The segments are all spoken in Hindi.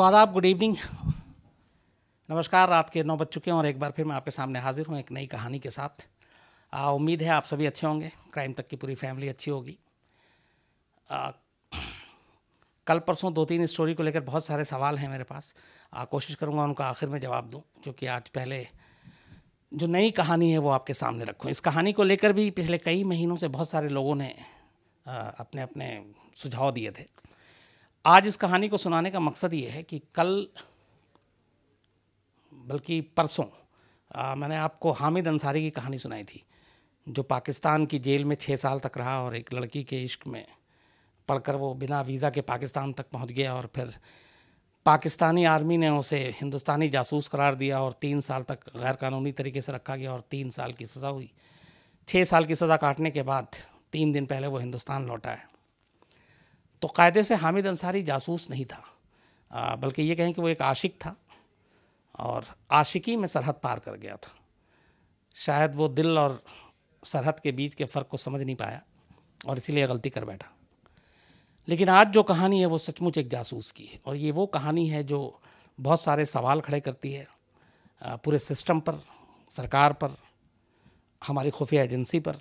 तो आदाब गुड इवनिंग नमस्कार रात के नौ बज चुके हैं और एक बार फिर मैं आपके सामने हाजिर हूँ एक नई कहानी के साथ आ, उम्मीद है आप सभी अच्छे होंगे क्राइम तक की पूरी फैमिली अच्छी होगी आ, कल परसों दो तीन स्टोरी को लेकर बहुत सारे सवाल हैं मेरे पास आ, कोशिश करूँगा उनका आखिर में जवाब दूँ क्योंकि आज पहले जो नई कहानी है वो आपके सामने रखूँ इस कहानी को लेकर भी पिछले कई महीनों से बहुत सारे लोगों ने आ, अपने अपने सुझाव दिए थे आज इस कहानी को सुनाने का मकसद ये है कि कल बल्कि परसों मैंने आपको हामिद अंसारी की कहानी सुनाई थी जो पाकिस्तान की जेल में छः साल तक रहा और एक लड़की के इश्क में पढ़कर वो बिना वीज़ा के पाकिस्तान तक पहुंच गया और फिर पाकिस्तानी आर्मी ने उसे हिंदुस्तानी जासूस करार दिया और तीन साल तक गैरकानूनी तरीके से रखा गया और तीन साल की सज़ा हुई छः साल की सज़ा काटने के बाद तीन दिन पहले वो हिंदुस्तान लौटा है तो कायदे से हामिद अंसारी जासूस नहीं था बल्कि ये कहें कि वो एक आशिक था और आशिकी में सरहद पार कर गया था शायद वो दिल और सरहद के बीच के फ़र्क को समझ नहीं पाया और इसीलिए गलती कर बैठा लेकिन आज जो कहानी है वो सचमुच एक जासूस की है और ये वो कहानी है जो बहुत सारे सवाल खड़े करती है पूरे सिस्टम पर सरकार पर हमारी खुफिया एजेंसी पर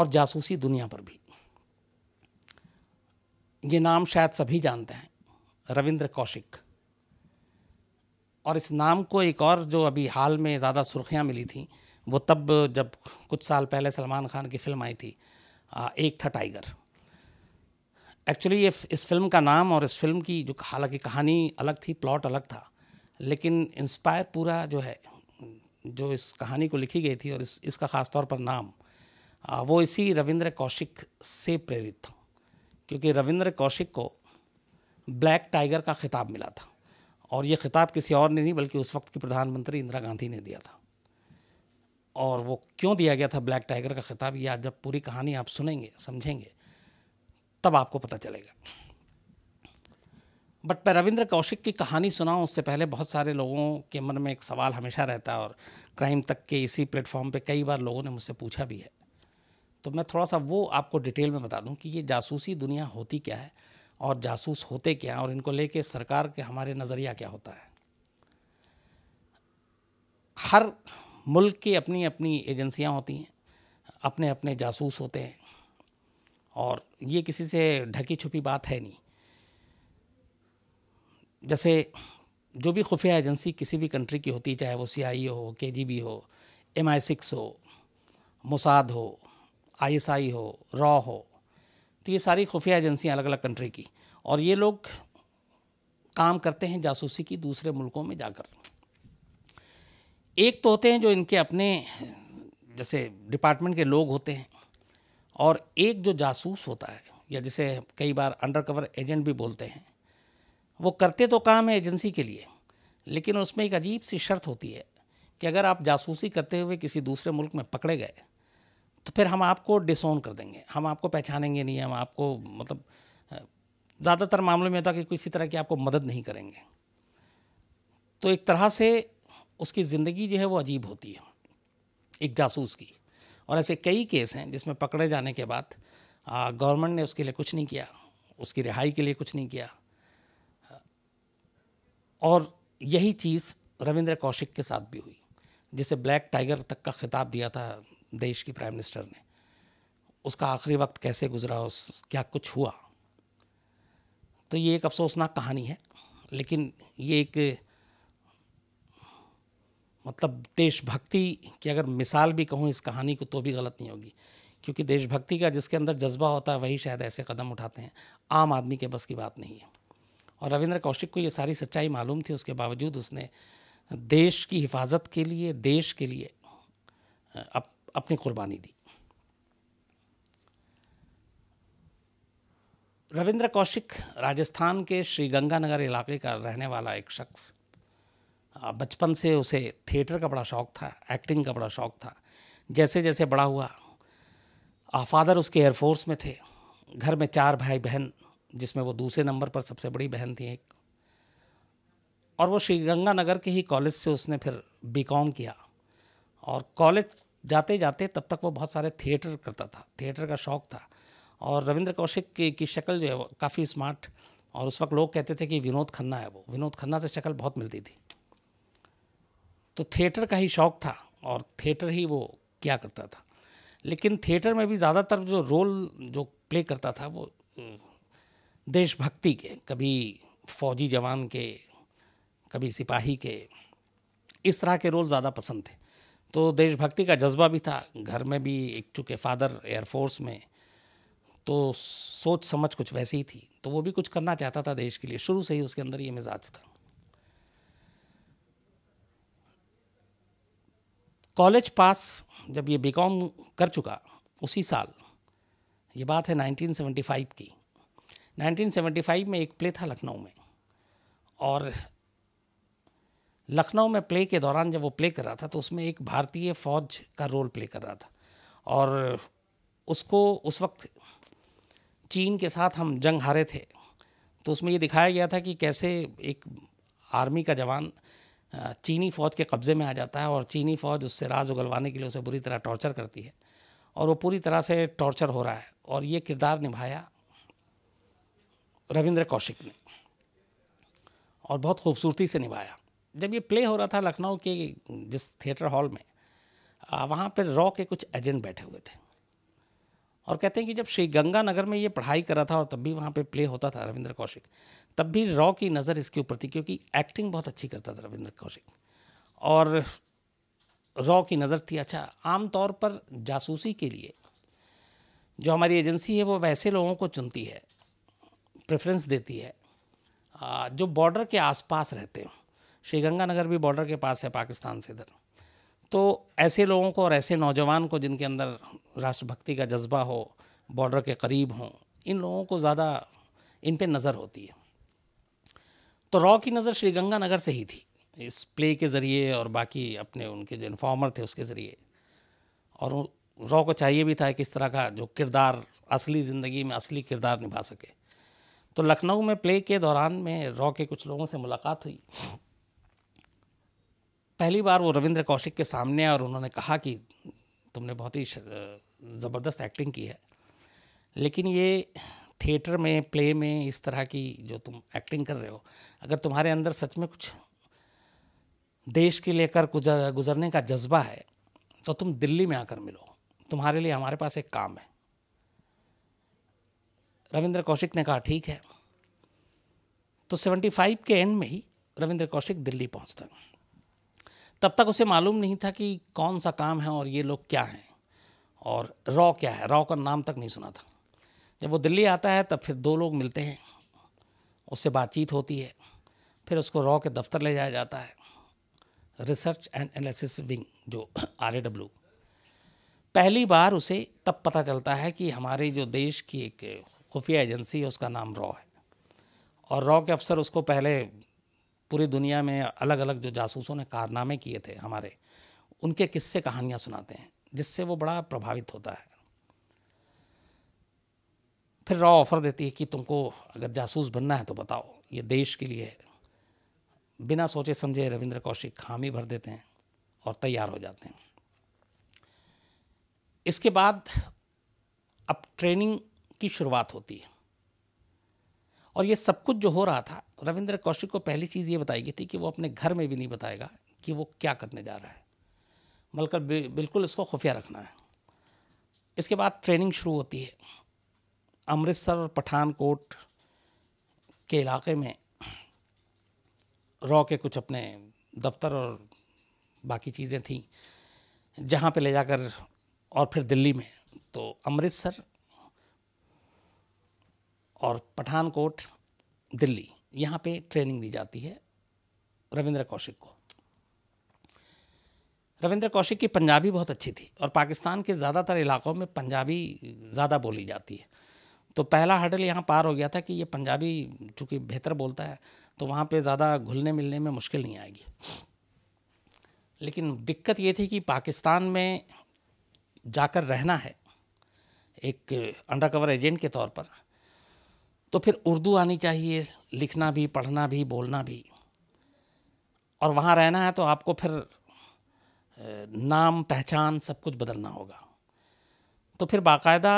और जासूसी दुनिया पर भी ये नाम शायद सभी जानते हैं रविंद्र कौशिक और इस नाम को एक और जो अभी हाल में ज़्यादा सुर्खियाँ मिली थी वो तब जब कुछ साल पहले सलमान खान की फिल्म आई थी एक था टाइगर एक्चुअली ये इस फिल्म का नाम और इस फिल्म की जो हालांकि कहानी अलग थी प्लॉट अलग था लेकिन इंस्पायर पूरा जो है जो इस कहानी को लिखी गई थी और इस इसका ख़ास तौर पर नाम वो इसी रविंद्र कौशिक से प्रेरित था क्योंकि रविंद्र कौशिक को ब्लैक टाइगर का खिताब मिला था और ये खिताब किसी और ने नहीं बल्कि उस वक्त की प्रधानमंत्री इंदिरा गांधी ने दिया था और वो क्यों दिया गया था ब्लैक टाइगर का खिताब ये आज जब पूरी कहानी आप सुनेंगे समझेंगे तब आपको पता चलेगा बट मैं रविंद्र कौशिक की कहानी सुनाऊँ उससे पहले बहुत सारे लोगों के मन में एक सवाल हमेशा रहता है और क्राइम तक के इसी प्लेटफॉर्म पे कई बार लोगों ने मुझसे पूछा भी है तो मैं थोड़ा सा वो आपको डिटेल में बता दूं कि ये जासूसी दुनिया होती क्या है और जासूस होते क्या हैं और इनको लेके सरकार के हमारे नज़रिया क्या होता है हर मुल्क की अपनी अपनी एजेंसियां होती हैं अपने अपने जासूस होते हैं और ये किसी से ढकी छुपी बात है नहीं जैसे जो भी खुफिया एजेंसी किसी भी कंट्री की होती चाहे वो सी हो के हो एम आई सिक्स हो मुसाद हो आईएसआई हो रॉ हो तो ये सारी खुफिया एजेंसियाँ अलग अलग कंट्री की और ये लोग काम करते हैं जासूसी की दूसरे मुल्कों में जाकर एक तो होते हैं जो इनके अपने जैसे डिपार्टमेंट के लोग होते हैं और एक जो जासूस होता है या जिसे कई बार अंडर कवर एजेंट भी बोलते हैं वो करते तो काम है एजेंसी के लिए लेकिन उसमें एक अजीब सी शर्त होती है कि अगर आप जासूसी करते हुए किसी दूसरे मुल्क में पकड़े गए तो फिर हम आपको डिसोन कर देंगे हम आपको पहचानेंगे नहीं हम आपको मतलब ज़्यादातर मामलों में होता कि किसी तरह की आपको मदद नहीं करेंगे तो एक तरह से उसकी ज़िंदगी जो है वो अजीब होती है एक जासूस की और ऐसे कई केस हैं जिसमें पकड़े जाने के बाद गवर्नमेंट ने उसके लिए कुछ नहीं किया उसकी रिहाई के लिए कुछ नहीं किया और यही चीज़ रविंद्र कौशिक के साथ भी हुई जिसे ब्लैक टाइगर तक का खिताब दिया था देश की प्राइम मिनिस्टर ने उसका आखिरी वक्त कैसे गुजरा उस क्या कुछ हुआ तो ये एक अफसोसनाक कहानी है लेकिन ये एक मतलब देशभक्ति की अगर मिसाल भी कहूँ इस कहानी को तो भी गलत नहीं होगी क्योंकि देशभक्ति का जिसके अंदर जज्बा होता है वही शायद ऐसे कदम उठाते हैं आम आदमी के बस की बात नहीं है और रविंद्र कौशिक को ये सारी सच्चाई मालूम थी उसके बावजूद उसने देश की हिफाजत के लिए देश के लिए अब अपनी कुर्बानी दी रविंद्र कौशिक राजस्थान के श्रीगंगानगर इलाके का रहने वाला एक शख्स बचपन से उसे थिएटर का बड़ा शौक़ था एक्टिंग का बड़ा शौक़ था जैसे जैसे बड़ा हुआ फादर उसके एयरफोर्स में थे घर में चार भाई बहन जिसमें वो दूसरे नंबर पर सबसे बड़ी बहन थी एक और वो श्रीगंगानगर के ही कॉलेज से उसने फिर बी किया और कॉलेज जाते जाते तब तक वो बहुत सारे थिएटर करता था थिएटर का शौक था और रविंद्र कौशिक की, की शक्ल जो है वो काफ़ी स्मार्ट और उस वक्त लोग कहते थे कि विनोद खन्ना है वो विनोद खन्ना से शक्ल बहुत मिलती थी तो थिएटर का ही शौक था और थिएटर ही वो किया करता था लेकिन थिएटर में भी ज़्यादातर जो रोल जो प्ले करता था वो देशभक्ति के कभी फौजी जवान के कभी सिपाही के इस तरह के रोल ज़्यादा पसंद थे तो देशभक्ति का जज्बा भी था घर में भी एक चूँकि फादर एयरफोर्स में तो सोच समझ कुछ वैसी ही थी तो वो भी कुछ करना चाहता था देश के लिए शुरू से ही उसके अंदर ये मिजाज था कॉलेज पास जब ये बीकॉम कर चुका उसी साल ये बात है 1975 की 1975 में एक प्ले था लखनऊ में और लखनऊ में प्ले के दौरान जब वो प्ले कर रहा था तो उसमें एक भारतीय फौज का रोल प्ले कर रहा था और उसको उस वक्त चीन के साथ हम जंग हारे थे तो उसमें ये दिखाया गया था कि कैसे एक आर्मी का जवान चीनी फ़ौज के कब्ज़े में आ जाता है और चीनी फ़ौज उससे राज उगलवाने के लिए उसे बुरी तरह टॉर्चर करती है और वो पूरी तरह से टॉर्चर हो रहा है और ये किरदार निभाया रविंद्र कौशिक ने और बहुत खूबसूरती से निभाया जब ये प्ले हो रहा था लखनऊ के जिस थिएटर हॉल में वहाँ पर रॉ के कुछ एजेंट बैठे हुए थे और कहते हैं कि जब श्री गंगानगर में ये पढ़ाई कर रहा था और तब भी वहाँ पे प्ले होता था रविंद्र कौशिक तब भी रॉ की नज़र इसके ऊपर थी क्योंकि एक्टिंग बहुत अच्छी करता था रविंद्र कौशिक और रॉ की नज़र थी अच्छा आमतौर पर जासूसी के लिए जो हमारी एजेंसी है वो वैसे लोगों को चुनती है प्रेफरेंस देती है जो बॉर्डर के आसपास रहते हों श्रीगंगानगर भी बॉर्डर के पास है पाकिस्तान से इधर तो ऐसे लोगों को और ऐसे नौजवान को जिनके अंदर राष्ट्रभक्ति का जज्बा हो बॉर्डर के करीब हों इन लोगों को ज़्यादा इन पर नज़र होती है तो रॉ की नज़र श्रीगंगानगर से ही थी इस प्ले के ज़रिए और बाकी अपने उनके जो इन्फॉर्मर थे उसके ज़रिए और रॉ को चाहिए भी था कि इस तरह का जो किरदार असली ज़िंदगी में असली किरदार निभा सके तो लखनऊ में प्ले के दौरान में रॉ के कुछ लोगों से मुलाकात हुई पहली बार वो रविंद्र कौशिक के सामने और उन्होंने कहा कि तुमने बहुत ही ज़बरदस्त एक्टिंग की है लेकिन ये थिएटर में प्ले में इस तरह की जो तुम एक्टिंग कर रहे हो अगर तुम्हारे अंदर सच में कुछ देश के लेकर गुजरने का जज्बा है तो तुम दिल्ली में आकर मिलो तुम्हारे लिए हमारे पास एक काम है रविंद्र कौशिक ने कहा ठीक है तो 75 के एंड में ही रविंद्र कौशिक दिल्ली पहुंचता तब तक उसे मालूम नहीं था कि कौन सा काम है और ये लोग क्या हैं और रॉ क्या है रॉ का नाम तक नहीं सुना था जब वो दिल्ली आता है तब फिर दो लोग मिलते हैं उससे बातचीत होती है फिर उसको रॉ के दफ्तर ले जाया जाता है रिसर्च एंड एनालिसिस विंग जो आर पहली बार उसे तब पता चलता है कि हमारे जो देश की एक खुफिया एजेंसी है उसका नाम रॉ है और रॉ के अफसर उसको पहले पूरी दुनिया में अलग अलग जो जासूसों ने कारनामे किए थे हमारे उनके किस्से कहानियाँ सुनाते हैं जिससे वो बड़ा प्रभावित होता है फिर रॉ ऑफ़र देती है कि तुमको अगर जासूस बनना है तो बताओ ये देश के लिए बिना सोचे समझे रविंद्र कौशिक खामी भर देते हैं और तैयार हो जाते हैं इसके बाद अब ट्रेनिंग की शुरुआत होती है और ये सब कुछ जो हो रहा था रविंद्र कौशिक को पहली चीज़ ये बताई गई थी कि वो अपने घर में भी नहीं बताएगा कि वो क्या करने जा रहा है बल्कि बिल्कुल इसको खुफिया रखना है इसके बाद ट्रेनिंग शुरू होती है अमृतसर और पठानकोट के इलाके में रॉ के कुछ अपने दफ्तर और बाकी चीज़ें थीं जहाँ पे ले जाकर और फिर दिल्ली में तो अमृतसर और पठानकोट दिल्ली यहाँ पे ट्रेनिंग दी जाती है रविंद्र कौशिक को रविंद्र कौशिक की पंजाबी बहुत अच्छी थी और पाकिस्तान के ज़्यादातर इलाकों में पंजाबी ज़्यादा बोली जाती है तो पहला हर्डल यहाँ पार हो गया था कि ये पंजाबी चूँकि बेहतर बोलता है तो वहाँ पे ज़्यादा घुलने मिलने में मुश्किल नहीं आएगी लेकिन दिक्कत ये थी कि पाकिस्तान में जाकर रहना है एक अंडर कवर एजेंट के तौर पर तो फिर उर्दू आनी चाहिए लिखना भी पढ़ना भी बोलना भी और वहाँ रहना है तो आपको फिर नाम पहचान सब कुछ बदलना होगा तो फिर बाकायदा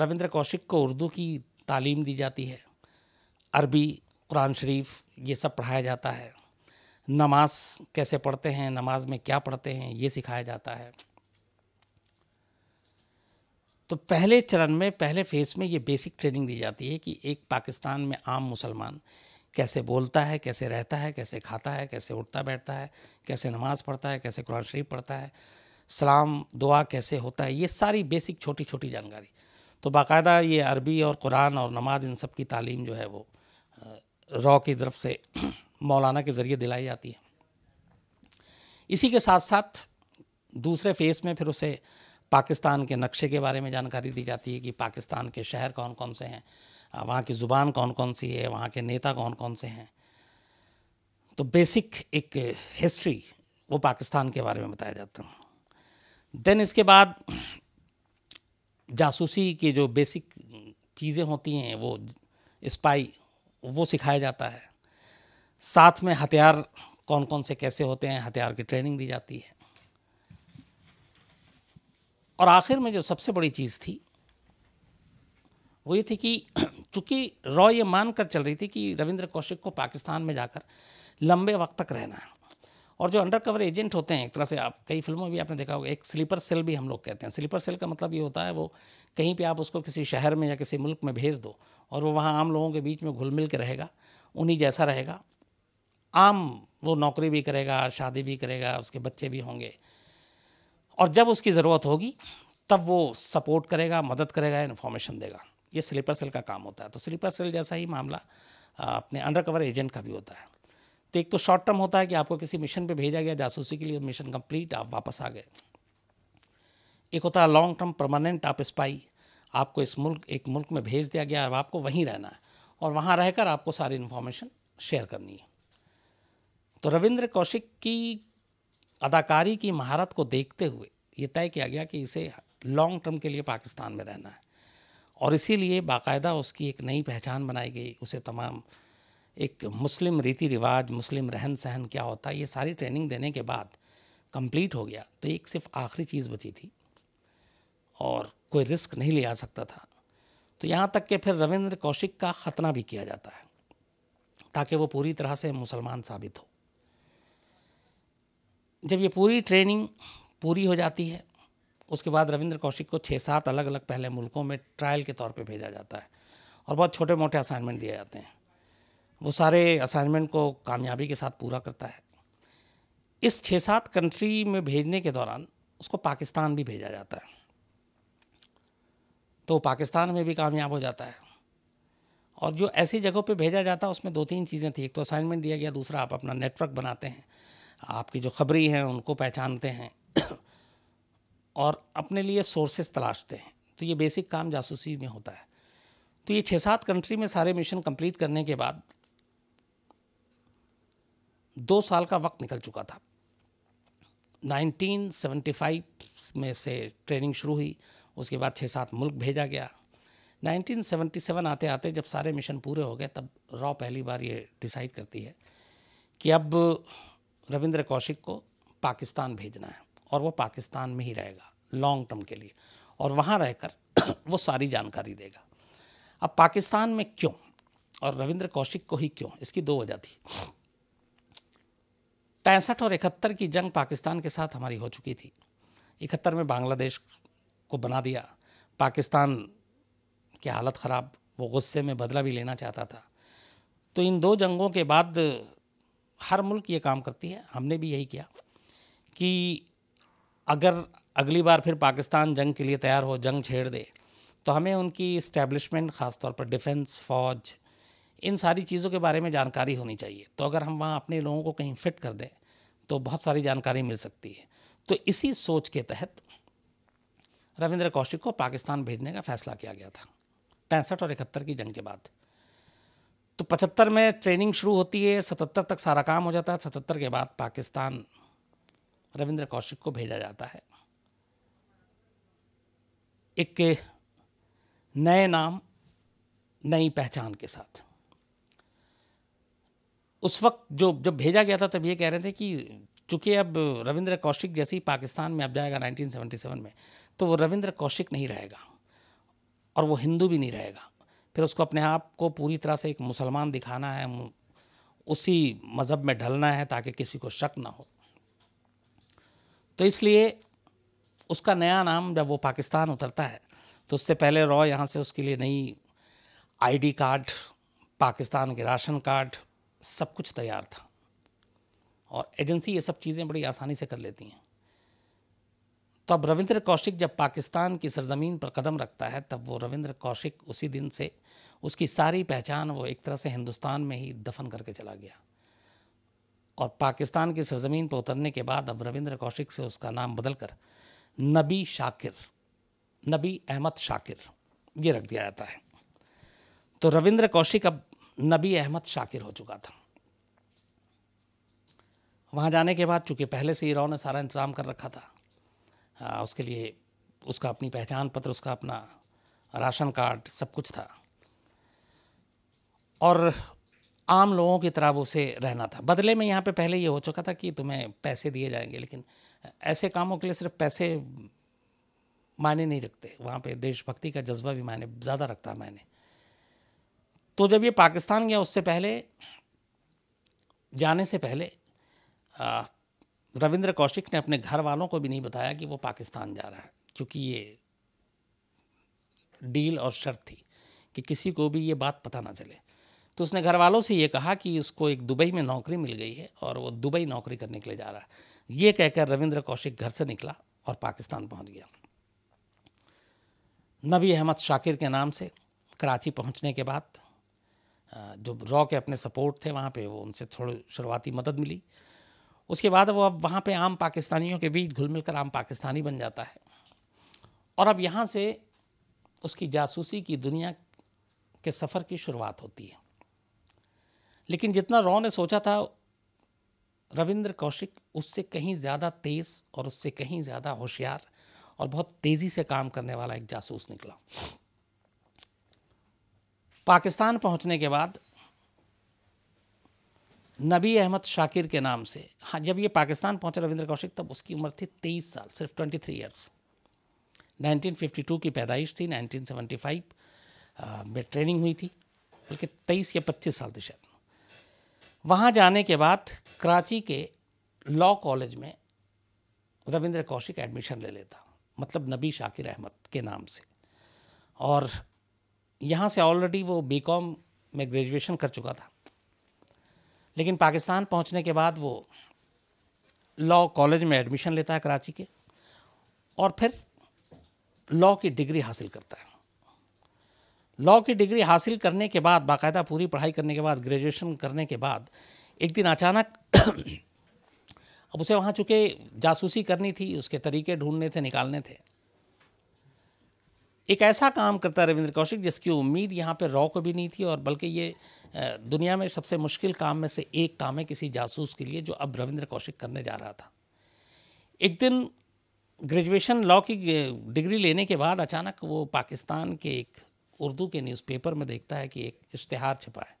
रविंद्र कौशिक को उर्दू की तालीम दी जाती है अरबी कुरान शरीफ ये सब पढ़ाया जाता है नमाज कैसे पढ़ते हैं नमाज में क्या पढ़ते हैं ये सिखाया जाता है तो पहले चरण में पहले फेज़ में ये बेसिक ट्रेनिंग दी जाती है कि एक पाकिस्तान में आम मुसलमान कैसे बोलता है कैसे रहता है कैसे खाता है कैसे उठता बैठता है कैसे नमाज़ पढ़ता है कैसे कुरान शरीफ पढ़ता है सलाम दुआ कैसे होता है ये सारी बेसिक छोटी छोटी जानकारी तो बाकायदा ये अरबी और कुरान और नमाज इन सब की तालीम जो है वो रॉ की तरफ से मौलाना के ज़रिए दिलाई जाती है इसी के साथ साथ दूसरे फेज़ में फिर उसे पाकिस्तान के नक्शे के बारे में जानकारी दी जाती है कि पाकिस्तान के शहर कौन कौन से हैं वहाँ की ज़ुबान कौन कौन सी है वहाँ के नेता कौन कौन से हैं तो बेसिक एक हिस्ट्री वो पाकिस्तान के बारे में बताया जाता है देन इसके बाद जासूसी की जो बेसिक चीज़ें होती हैं वो स्पाई वो सिखाया जाता है साथ में हथियार कौन कौन से कैसे होते हैं हथियार की ट्रेनिंग दी जाती है और आखिर में जो सबसे बड़ी चीज़ थी वो ये थी कि चूँकि रॉ ये मान कर चल रही थी कि रविंद्र कौशिक को पाकिस्तान में जाकर लंबे वक्त तक रहना है और जो अंडर कवर एजेंट होते हैं एक तरह से आप कई फिल्मों में भी आपने देखा होगा एक स्लीपर सेल भी हम लोग कहते हैं स्लीपर सेल का मतलब ये होता है वो कहीं पे आप उसको किसी शहर में या किसी मुल्क में भेज दो और वो वहाँ आम लोगों के बीच में घुल मिल के रहेगा उन्हीं जैसा रहेगा आम वो नौकरी भी करेगा शादी भी करेगा उसके बच्चे भी होंगे और जब उसकी ज़रूरत होगी तब वो सपोर्ट करेगा मदद करेगा इन्फॉर्मेशन देगा ये स्लीपर सेल का काम होता है तो स्लीपर सेल जैसा ही मामला अपने अंडर कवर एजेंट का भी होता है तो एक तो शॉर्ट टर्म होता है कि आपको किसी मिशन पे भेजा गया जासूसी के लिए मिशन कंप्लीट आप वापस आ गए एक होता है लॉन्ग टर्म परमानेंट आप स्पाई आपको इस मुल्क एक मुल्क में भेज दिया गया अब आपको वहीं रहना है और वहाँ रहकर आपको सारी इन्फॉर्मेशन शेयर करनी है तो रविंद्र कौशिक की अदाकारी की महारत को देखते हुए ये तय किया गया कि इसे लॉन्ग टर्म के लिए पाकिस्तान में रहना है और इसीलिए बाकायदा उसकी एक नई पहचान बनाई गई उसे तमाम एक मुस्लिम रीति रिवाज मुस्लिम रहन सहन क्या होता है ये सारी ट्रेनिंग देने के बाद कंप्लीट हो गया तो एक सिर्फ आखिरी चीज़ बची थी और कोई रिस्क नहीं लिया सकता था तो यहाँ तक कि फिर रविंद्र कौशिक का ख़तना भी किया जाता है ताकि वो पूरी तरह से मुसलमान साबित हो जब ये पूरी ट्रेनिंग पूरी हो जाती है उसके बाद रविंद्र कौशिक को छः सात अलग अलग पहले मुल्कों में ट्रायल के तौर पे भेजा जाता है और बहुत छोटे मोटे असाइनमेंट दिए जाते हैं वो सारे असाइनमेंट को कामयाबी के साथ पूरा करता है इस छः सात कंट्री में भेजने के दौरान उसको पाकिस्तान भी भेजा जाता है तो पाकिस्तान में भी कामयाब हो जाता है और जो ऐसी जगहों पे भेजा जाता है उसमें दो तीन चीज़ें थी एक तो असाइनमेंट दिया गया दूसरा आप अपना नेटवर्क बनाते हैं आपकी जो खबरी हैं उनको पहचानते हैं और अपने लिए सोर्सेस तलाशते हैं तो ये बेसिक काम जासूसी में होता है तो ये छः सात कंट्री में सारे मिशन कंप्लीट करने के बाद दो साल का वक्त निकल चुका था 1975 में से ट्रेनिंग शुरू हुई उसके बाद छः सात मुल्क भेजा गया 1977 आते आते जब सारे मिशन पूरे हो गए तब रॉ पहली बार ये डिसाइड करती है कि अब रविंद्र कौशिक को पाकिस्तान भेजना है और वो पाकिस्तान में ही रहेगा लॉन्ग टर्म के लिए और वहाँ रहकर वो सारी जानकारी देगा अब पाकिस्तान में क्यों और रविंद्र कौशिक को ही क्यों इसकी दो वजह थी पैंसठ और इकहत्तर की जंग पाकिस्तान के साथ हमारी हो चुकी थी इकहत्तर में बांग्लादेश को बना दिया पाकिस्तान की हालत ख़राब वो गुस्से में बदला भी लेना चाहता था तो इन दो जंगों के बाद हर मुल्क ये काम करती है हमने भी यही किया कि अगर अगली बार फिर पाकिस्तान जंग के लिए तैयार हो जंग छेड़ दे तो हमें उनकी इस्टेब्लिशमेंट ख़ासतौर पर डिफेंस फ़ौज इन सारी चीज़ों के बारे में जानकारी होनी चाहिए तो अगर हम वहाँ अपने लोगों को कहीं फिट कर दें तो बहुत सारी जानकारी मिल सकती है तो इसी सोच के तहत रविंद्र कौशिक को पाकिस्तान भेजने का फैसला किया गया था पैंसठ और इकहत्तर की जंग के बाद तो पचहत्तर में ट्रेनिंग शुरू होती है सतहत्तर तक सारा काम हो जाता है सतहत्तर के बाद पाकिस्तान रविंद्र कौशिक को भेजा जाता है एक नए नाम नई पहचान के साथ उस वक्त जो जब भेजा गया था तब ये कह रहे थे कि चूंकि अब रविंद्र कौशिक जैसे ही पाकिस्तान में अब जाएगा 1977 में तो वो रविंद्र कौशिक नहीं रहेगा और वो हिंदू भी नहीं रहेगा फिर उसको अपने आप को पूरी तरह से एक मुसलमान दिखाना है उसी मज़हब में ढलना है ताकि किसी को शक ना हो तो इसलिए उसका नया नाम जब वो पाकिस्तान उतरता है तो उससे पहले रॉ यहाँ से उसके लिए नई आईडी कार्ड पाकिस्तान के राशन कार्ड सब कुछ तैयार था और एजेंसी ये सब चीज़ें बड़ी आसानी से कर लेती हैं तो अब रविंद्र कौशिक जब पाकिस्तान की सरजमीन पर कदम रखता है तब वो रविंद्र कौशिक उसी दिन से उसकी सारी पहचान वो एक तरह से हिंदुस्तान में ही दफन करके चला गया और पाकिस्तान की सरजमीन पर उतरने के बाद अब रविंद्र कौशिक से उसका नाम बदल कर नबी शाकिर नबी अहमद शाकिर ये रख दिया जाता है तो रविंद्र कौशिक अब नबी अहमद शाकिर हो चुका था वहाँ जाने के बाद चूंकि पहले से राव ने सारा इंतज़ाम कर रखा था हाँ, उसके लिए उसका अपनी पहचान पत्र उसका अपना राशन कार्ड सब कुछ था और आम लोगों की तरह उसे रहना था बदले में यहाँ पे पहले ये हो चुका था कि तुम्हें पैसे दिए जाएंगे लेकिन ऐसे कामों के लिए सिर्फ पैसे मायने नहीं रखते वहाँ पे देशभक्ति का जज्बा भी मायने ज़्यादा रखता मैंने तो जब ये पाकिस्तान गया उससे पहले जाने से पहले रविंद्र कौशिक ने अपने घर वालों को भी नहीं बताया कि वो पाकिस्तान जा रहा है क्योंकि ये डील और शर्त थी कि किसी को भी ये बात पता ना चले तो उसने घर वालों से ये कहा कि उसको एक दुबई में नौकरी मिल गई है और वो दुबई नौकरी करने के लिए जा रहा है ये कहकर रविंद्र कौशिक घर से निकला और पाकिस्तान पहुंच गया नबी अहमद शाकिर के नाम से कराची पहुंचने के बाद जो रॉ के अपने सपोर्ट थे वहाँ पे वो उनसे थोड़ी शुरुआती मदद मिली उसके बाद वो अब वहाँ पे आम पाकिस्तानियों के बीच घुल मिलकर आम पाकिस्तानी बन जाता है और अब यहाँ से उसकी जासूसी की दुनिया के सफ़र की शुरुआत होती है लेकिन जितना रॉ ने सोचा था रविंद्र कौशिक उससे कहीं ज़्यादा तेज़ और उससे कहीं ज़्यादा होशियार और बहुत तेज़ी से काम करने वाला एक जासूस निकला पाकिस्तान पहुंचने के बाद नबी अहमद शाकिर के नाम से हाँ जब ये पाकिस्तान पहुंचे रविंद्र कौशिक तब उसकी उम्र थी तेईस साल सिर्फ twenty three years nineteen fifty two की पैदाइश थी नाइनटीन सेवेंटी फाइव में ट्रेनिंग हुई थी बल्कि तेईस या पच्चीस साल थी शायद वहाँ जाने के बाद कराची के लॉ कॉलेज में रविंद्र कौशिक एडमिशन ले लेता मतलब नबी शाकिर अहमद के नाम से और यहाँ से ऑलरेडी वो बीकॉम में ग्रेजुएशन कर चुका था लेकिन पाकिस्तान पहुंचने के बाद वो लॉ कॉलेज में एडमिशन लेता है कराची के और फिर लॉ की डिग्री हासिल करता है लॉ की डिग्री हासिल करने के बाद बाकायदा पूरी पढ़ाई करने के बाद ग्रेजुएशन करने के बाद एक दिन अचानक अब उसे वहाँ चूँकि जासूसी करनी थी उसके तरीके ढूंढने थे निकालने थे एक ऐसा काम करता रविंद्र कौशिक जिसकी उम्मीद यहाँ पर रॉ को भी नहीं थी और बल्कि ये दुनिया में सबसे मुश्किल काम में से एक काम है किसी जासूस के लिए जो अब रविंद्र कौशिक करने जा रहा था एक दिन ग्रेजुएशन लॉ की डिग्री लेने के बाद अचानक वो पाकिस्तान के एक उर्दू के न्यूज़पेपर में देखता है कि एक इश्तहार छपा है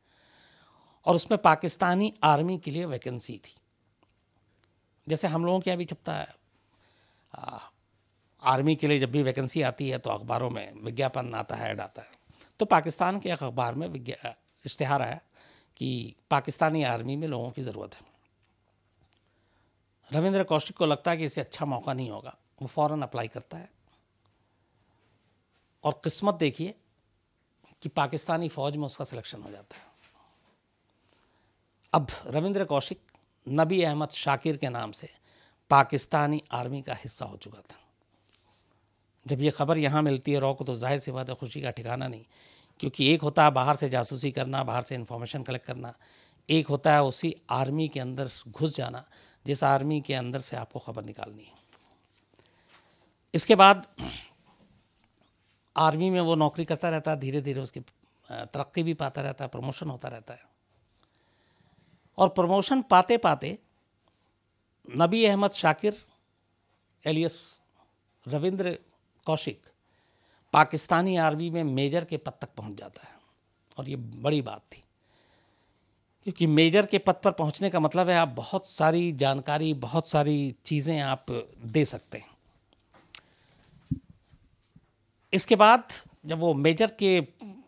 और उसमें पाकिस्तानी आर्मी के लिए वैकेंसी थी जैसे हम लोगों के अभी छपता है आ, आर्मी के लिए जब भी वैकेंसी आती है तो अखबारों में विज्ञापन आता है ऐड आता है तो पाकिस्तान के अखबार में इश्तहार आया कि पाकिस्तानी आर्मी में लोगों की ज़रूरत है रविंद्र कौशिक को लगता है कि इसे अच्छा मौका नहीं होगा वो फ़ौर अप्लाई करता है और किस्मत देखिए कि पाकिस्तानी फ़ौज में उसका सिलेक्शन हो जाता है अब रविंद्र कौशिक नबी अहमद शाकिर के नाम से पाकिस्तानी आर्मी का हिस्सा हो चुका था जब ये खबर यहाँ मिलती है रॉ को तो जाहिर सी बात है खुशी का ठिकाना नहीं क्योंकि एक होता है बाहर से जासूसी करना बाहर से इन्फॉर्मेशन कलेक्ट करना एक होता है उसी आर्मी के अंदर घुस जाना जिस आर्मी के अंदर से आपको खबर निकालनी है इसके बाद आर्मी में वो नौकरी करता रहता है धीरे धीरे उसकी तरक्की भी पाता रहता है प्रमोशन होता रहता है और प्रमोशन पाते पाते नबी अहमद शाकिर एलियस रविंद्र कौशिक पाकिस्तानी आर्मी में मेजर के पद तक पहुंच जाता है और ये बड़ी बात थी क्योंकि मेजर के पद पर पहुंचने का मतलब है आप बहुत सारी जानकारी बहुत सारी चीज़ें आप दे सकते हैं इसके बाद जब वो मेजर के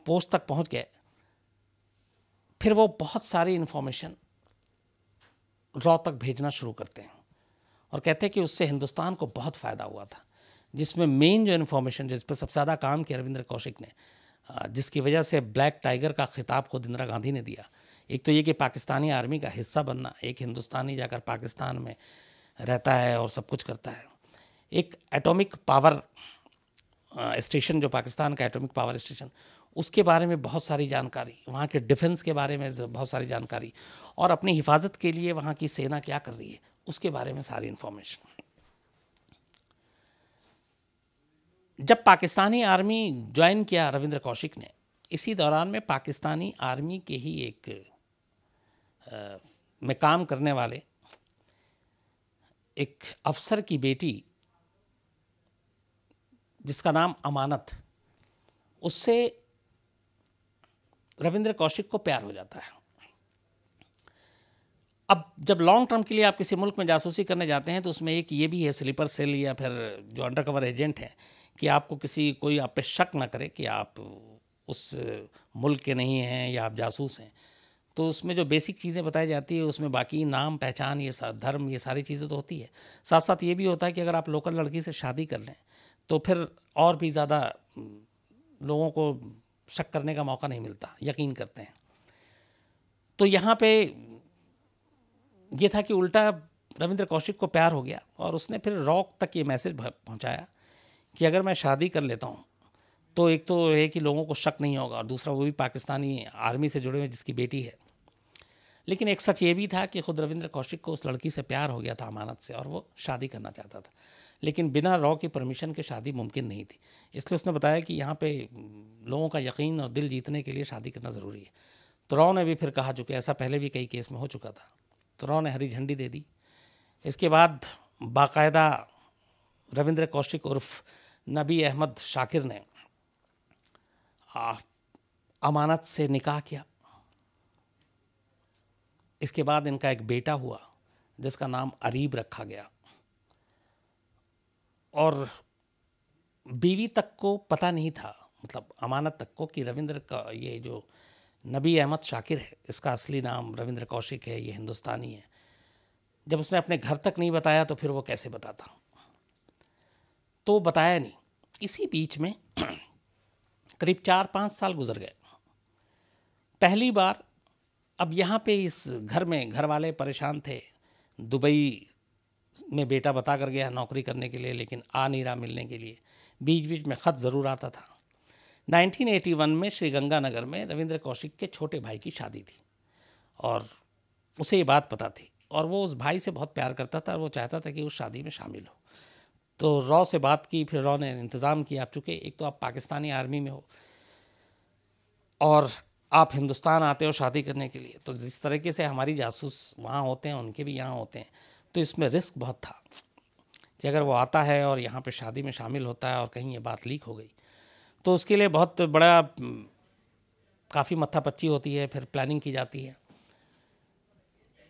पोस्ट तक पहुंच गए फिर वो बहुत सारी इन्फॉर्मेशन रॉ तक भेजना शुरू करते हैं और कहते हैं कि उससे हिंदुस्तान को बहुत फ़ायदा हुआ था जिसमें मेन जो इन्फॉर्मेशन जिस पर सबसे ज़्यादा काम किया रविंद्र कौशिक ने जिसकी वजह से ब्लैक टाइगर का खिताब खुद इंदिरा गांधी ने दिया एक तो ये कि पाकिस्तानी आर्मी का हिस्सा बनना एक हिंदुस्तानी जाकर पाकिस्तान में रहता है और सब कुछ करता है एक एटॉमिक पावर स्टेशन जो पाकिस्तान का एटॉमिक पावर स्टेशन उसके बारे में बहुत सारी जानकारी वहाँ के डिफेंस के बारे में बहुत सारी जानकारी और अपनी हिफाजत के लिए वहाँ की सेना क्या कर रही है उसके बारे में सारी इन्फॉर्मेशन जब पाकिस्तानी आर्मी ज्वाइन किया रविंद्र कौशिक ने इसी दौरान में पाकिस्तानी आर्मी के ही एक आ, में काम करने वाले एक अफसर की बेटी जिसका नाम अमानत उससे रविंद्र कौशिक को प्यार हो जाता है अब जब लॉन्ग टर्म के लिए आप किसी मुल्क में जासूसी करने जाते हैं तो उसमें एक ये भी है स्लीपर सेल या फिर जो अंडर कवर एजेंट हैं कि आपको किसी कोई आप पे शक ना करे कि आप उस मुल्क के नहीं हैं या आप जासूस हैं तो उसमें जो बेसिक चीज़ें बताई जाती है उसमें बाकी नाम पहचान ये धर्म ये सारी चीज़ें तो होती है साथ साथ ये भी होता है कि अगर आप लोकल लड़की से शादी कर लें तो फिर और भी ज़्यादा लोगों को शक करने का मौका नहीं मिलता यकीन करते हैं तो यहाँ पे ये था कि उल्टा रविंद्र कौशिक को प्यार हो गया और उसने फिर रॉक तक ये मैसेज पहुँचाया कि अगर मैं शादी कर लेता हूँ तो एक तो है कि लोगों को शक नहीं होगा और दूसरा वो भी पाकिस्तानी आर्मी से जुड़े हुए जिसकी बेटी है लेकिन एक सच ये भी था कि खुद रविंद्र कौशिक को उस लड़की से प्यार हो गया था अमानत से और वो शादी करना चाहता था लेकिन बिना रॉ की परमिशन के शादी मुमकिन नहीं थी इसलिए उसने बताया कि यहाँ पे लोगों का यकीन और दिल जीतने के लिए शादी करना ज़रूरी है तो रॉ ने भी फिर कहा चुके ऐसा पहले भी कई केस में हो चुका था तो रॉ ने हरी झंडी दे दी इसके बाद बाकायदा रविंद्र कौशिक उर्फ नबी अहमद शाकिर ने अमानत से निकाह किया इसके बाद इनका एक बेटा हुआ जिसका नाम अरीब रखा गया और बीवी तक को पता नहीं था मतलब अमानत तक को कि रविंद्र का ये जो नबी अहमद शाकिर है इसका असली नाम रविंद्र कौशिक है ये हिंदुस्तानी है जब उसने अपने घर तक नहीं बताया तो फिर वो कैसे बताता तो बताया नहीं इसी बीच में करीब चार पाँच साल गुजर गए पहली बार अब यहाँ पे इस घर में घर वाले परेशान थे दुबई में बेटा बता कर गया नौकरी करने के लिए लेकिन आ नहीं रहा मिलने के लिए बीच बीच में ख़त ज़रूर आता था 1981 में श्री गंगानगर में रविंद्र कौशिक के छोटे भाई की शादी थी और उसे ये बात पता थी और वो उस भाई से बहुत प्यार करता था और वो चाहता था कि उस शादी में शामिल हो तो रॉ से बात की फिर रॉ ने इंतज़ाम किया आप चूँकि एक तो आप पाकिस्तानी आर्मी में हो और आप हिंदुस्तान आते हो शादी करने के लिए तो जिस तरीके से हमारी जासूस वहाँ होते हैं उनके भी यहाँ होते हैं तो इसमें रिस्क बहुत था कि अगर वो आता है और यहाँ पे शादी में शामिल होता है और कहीं ये बात लीक हो गई तो उसके लिए बहुत बड़ा काफ़ी मत्था पच्ची होती है फिर प्लानिंग की जाती है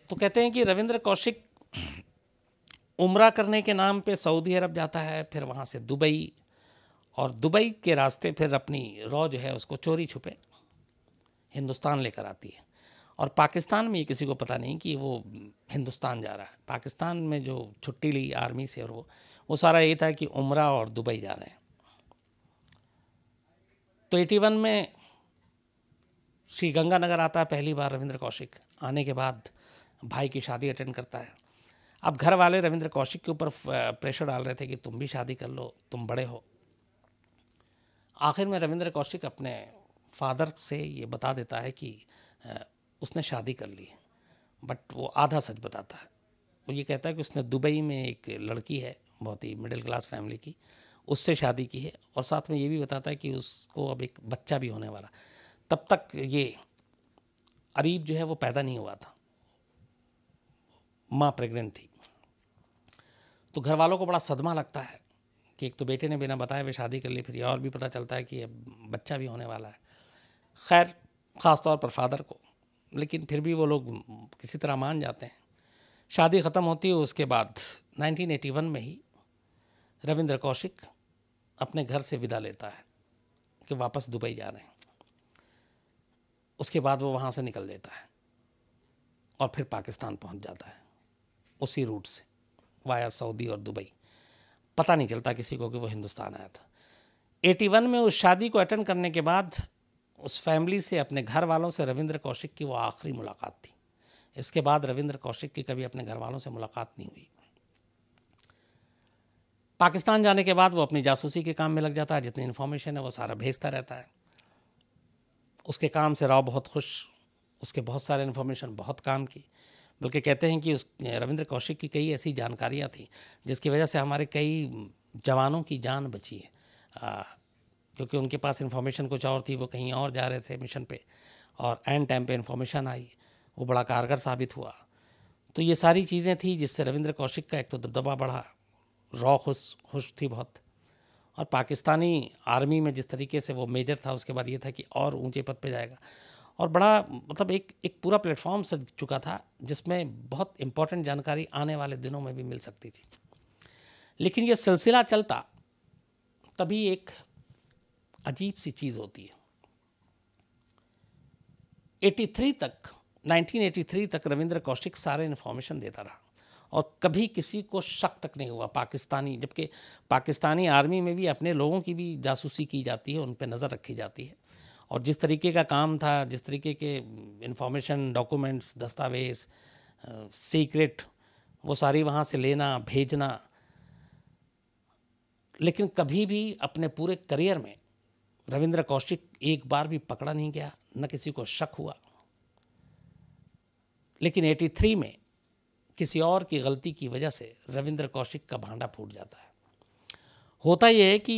तो कहते हैं कि रविंद्र कौशिक उम्र करने के नाम पे सऊदी अरब जाता है फिर वहाँ से दुबई और दुबई के रास्ते फिर अपनी रॉ जो है उसको चोरी छुपे हिंदुस्तान लेकर आती है और पाकिस्तान में ये किसी को पता नहीं कि वो हिंदुस्तान जा रहा है पाकिस्तान में जो छुट्टी ली आर्मी से और वो वो सारा ये था कि उम्र और दुबई जा रहे हैं तो एटी वन में श्री गंगानगर आता है पहली बार रविंद्र कौशिक आने के बाद भाई की शादी अटेंड करता है अब घर वाले रविंद्र कौशिक के ऊपर प्रेशर डाल रहे थे कि तुम भी शादी कर लो तुम बड़े हो आखिर में रविंद्र कौशिक अपने फादर से ये बता देता है कि उसने शादी कर ली है बट वो आधा सच बताता है वो ये कहता है कि उसने दुबई में एक लड़की है बहुत ही मिडिल क्लास फैमिली की उससे शादी की है और साथ में ये भी बताता है कि उसको अब एक बच्चा भी होने वाला तब तक ये अरीब जो है वो पैदा नहीं हुआ था माँ प्रेग्नेंट थी तो घर वालों को बड़ा सदमा लगता है कि एक तो बेटे ने बिना बताए वे शादी कर ली फिर और भी पता चलता है कि अब बच्चा भी होने वाला है खैर ख़ास तौर पर फादर को लेकिन फिर भी वो लोग किसी तरह मान जाते हैं शादी ख़त्म होती है उसके बाद 1981 में ही रविंद्र कौशिक अपने घर से विदा लेता है कि वापस दुबई जा रहे हैं उसके बाद वो वहाँ से निकल देता है और फिर पाकिस्तान पहुँच जाता है उसी रूट से वाया सऊदी और दुबई पता नहीं चलता किसी को कि वो हिंदुस्तान आया था 81 में उस शादी को अटेंड करने के बाद उस फैमिली से अपने घर वालों से रविंद्र कौशिक की वो आखिरी मुलाकात थी इसके बाद रविंद्र कौशिक की कभी अपने घर वालों से मुलाकात नहीं हुई पाकिस्तान जाने के बाद वो अपनी जासूसी के काम में लग जाता है जितनी इन्फॉर्मेशन है वो सारा भेजता रहता है उसके काम से राव बहुत खुश उसके बहुत सारे इन्फॉर्मेशन बहुत काम की बल्कि कहते हैं कि उस रविंद्र कौशिक की कई ऐसी जानकारियाँ थीं जिसकी वजह से हमारे कई जवानों की जान बची है आ, क्योंकि उनके पास इन्फॉर्मेशन कुछ और थी वो कहीं और जा रहे थे मिशन पे और एंड टाइम पे इन्फॉर्मेशन आई वो बड़ा कारगर साबित हुआ तो ये सारी चीज़ें थी जिससे रविंद्र कौशिक का एक तो दबदबा बढ़ा रॉ खुश खुश थी बहुत और पाकिस्तानी आर्मी में जिस तरीके से वो मेजर था उसके बाद ये था कि और ऊंचे पद पे जाएगा और बड़ा मतलब एक एक पूरा प्लेटफॉर्म सज चुका था जिसमें बहुत इम्पोर्टेंट जानकारी आने वाले दिनों में भी मिल सकती थी लेकिन यह सिलसिला चलता तभी एक अजीब सी चीज़ होती है 83 तक 1983 तक रविंद्र कौशिक सारे इन्फॉर्मेशन देता रहा और कभी किसी को शक तक नहीं हुआ पाकिस्तानी जबकि पाकिस्तानी आर्मी में भी अपने लोगों की भी जासूसी की जाती है उन पर नज़र रखी जाती है और जिस तरीके का काम था जिस तरीके के इंफॉर्मेशन डॉक्यूमेंट्स दस्तावेज़ सीक्रेट वो सारी वहाँ से लेना भेजना लेकिन कभी भी अपने पूरे करियर में रविंद्र कौशिक एक बार भी पकड़ा नहीं गया न किसी को शक हुआ लेकिन 83 में किसी और की गलती की वजह से रविंद्र कौशिक का भांडा फूट जाता है होता यह है कि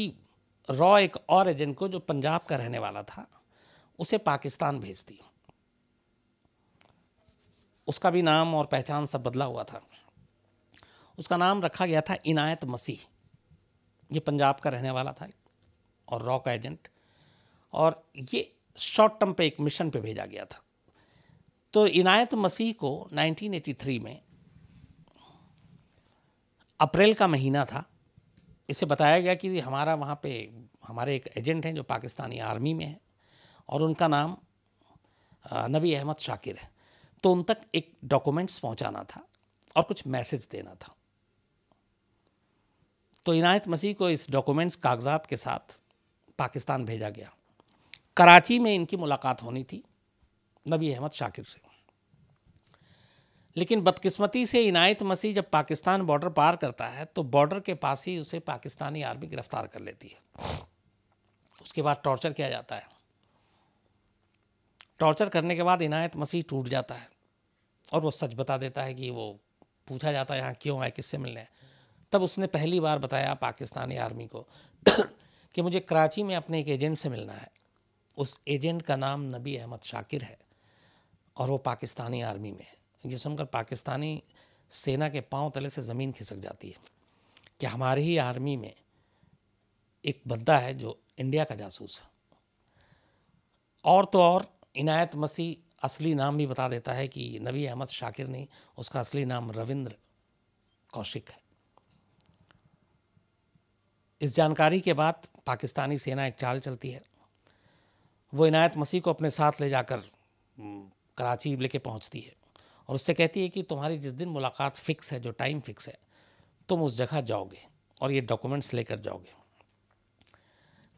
रॉ एक और एजेंट को जो पंजाब का रहने वाला था उसे पाकिस्तान भेज दिया उसका भी नाम और पहचान सब बदला हुआ था उसका नाम रखा गया था इनायत मसीह ये पंजाब का रहने वाला था और रॉक का एजेंट और ये शॉर्ट टर्म पे एक मिशन पे भेजा गया था तो इनायत मसीह को 1983 में अप्रैल का महीना था इसे बताया गया कि हमारा वहाँ पे हमारे एक एजेंट हैं जो पाकिस्तानी आर्मी में है और उनका नाम नबी अहमद शाकिर है तो उन तक एक डॉक्यूमेंट्स पहुंचाना था और कुछ मैसेज देना था तो इनायत मसीह को इस डॉक्यूमेंट्स कागजात के साथ पाकिस्तान भेजा गया कराची में इनकी मुलाकात होनी थी नबी अहमद शाकिर से लेकिन बदकिस्मती से इनायत मसीह जब पाकिस्तान बॉर्डर पार करता है तो बॉर्डर के पास ही उसे पाकिस्तानी आर्मी गिरफ्तार कर लेती है उसके बाद टॉर्चर किया जाता है टॉर्चर करने के बाद इनायत मसीह टूट जाता है और वो सच बता देता है कि वो पूछा जाता है यहाँ क्यों आए किससे मिलने तब उसने पहली बार बताया पाकिस्तानी आर्मी को कि मुझे कराची में अपने एक एजेंट से मिलना है उस एजेंट का नाम नबी अहमद शाकिर है और वो पाकिस्तानी आर्मी में है ये सुनकर पाकिस्तानी सेना के पांव तले से ज़मीन खिसक जाती है कि हमारे ही आर्मी में एक बंदा है जो इंडिया का जासूस है और तो और इनायत मसीह असली नाम भी बता देता है कि नबी अहमद शाकिर नहीं उसका असली नाम रविंद्र कौशिक है इस जानकारी के बाद पाकिस्तानी सेना एक चाल चलती है वो इनायत मसीह को अपने साथ ले जाकर हम्म, कराची लेके पहुंचती है और उससे कहती है कि तुम्हारी जिस दिन मुलाकात फिक्स है जो टाइम फिक्स है तुम उस जगह जाओगे और ये डॉक्यूमेंट्स लेकर जाओगे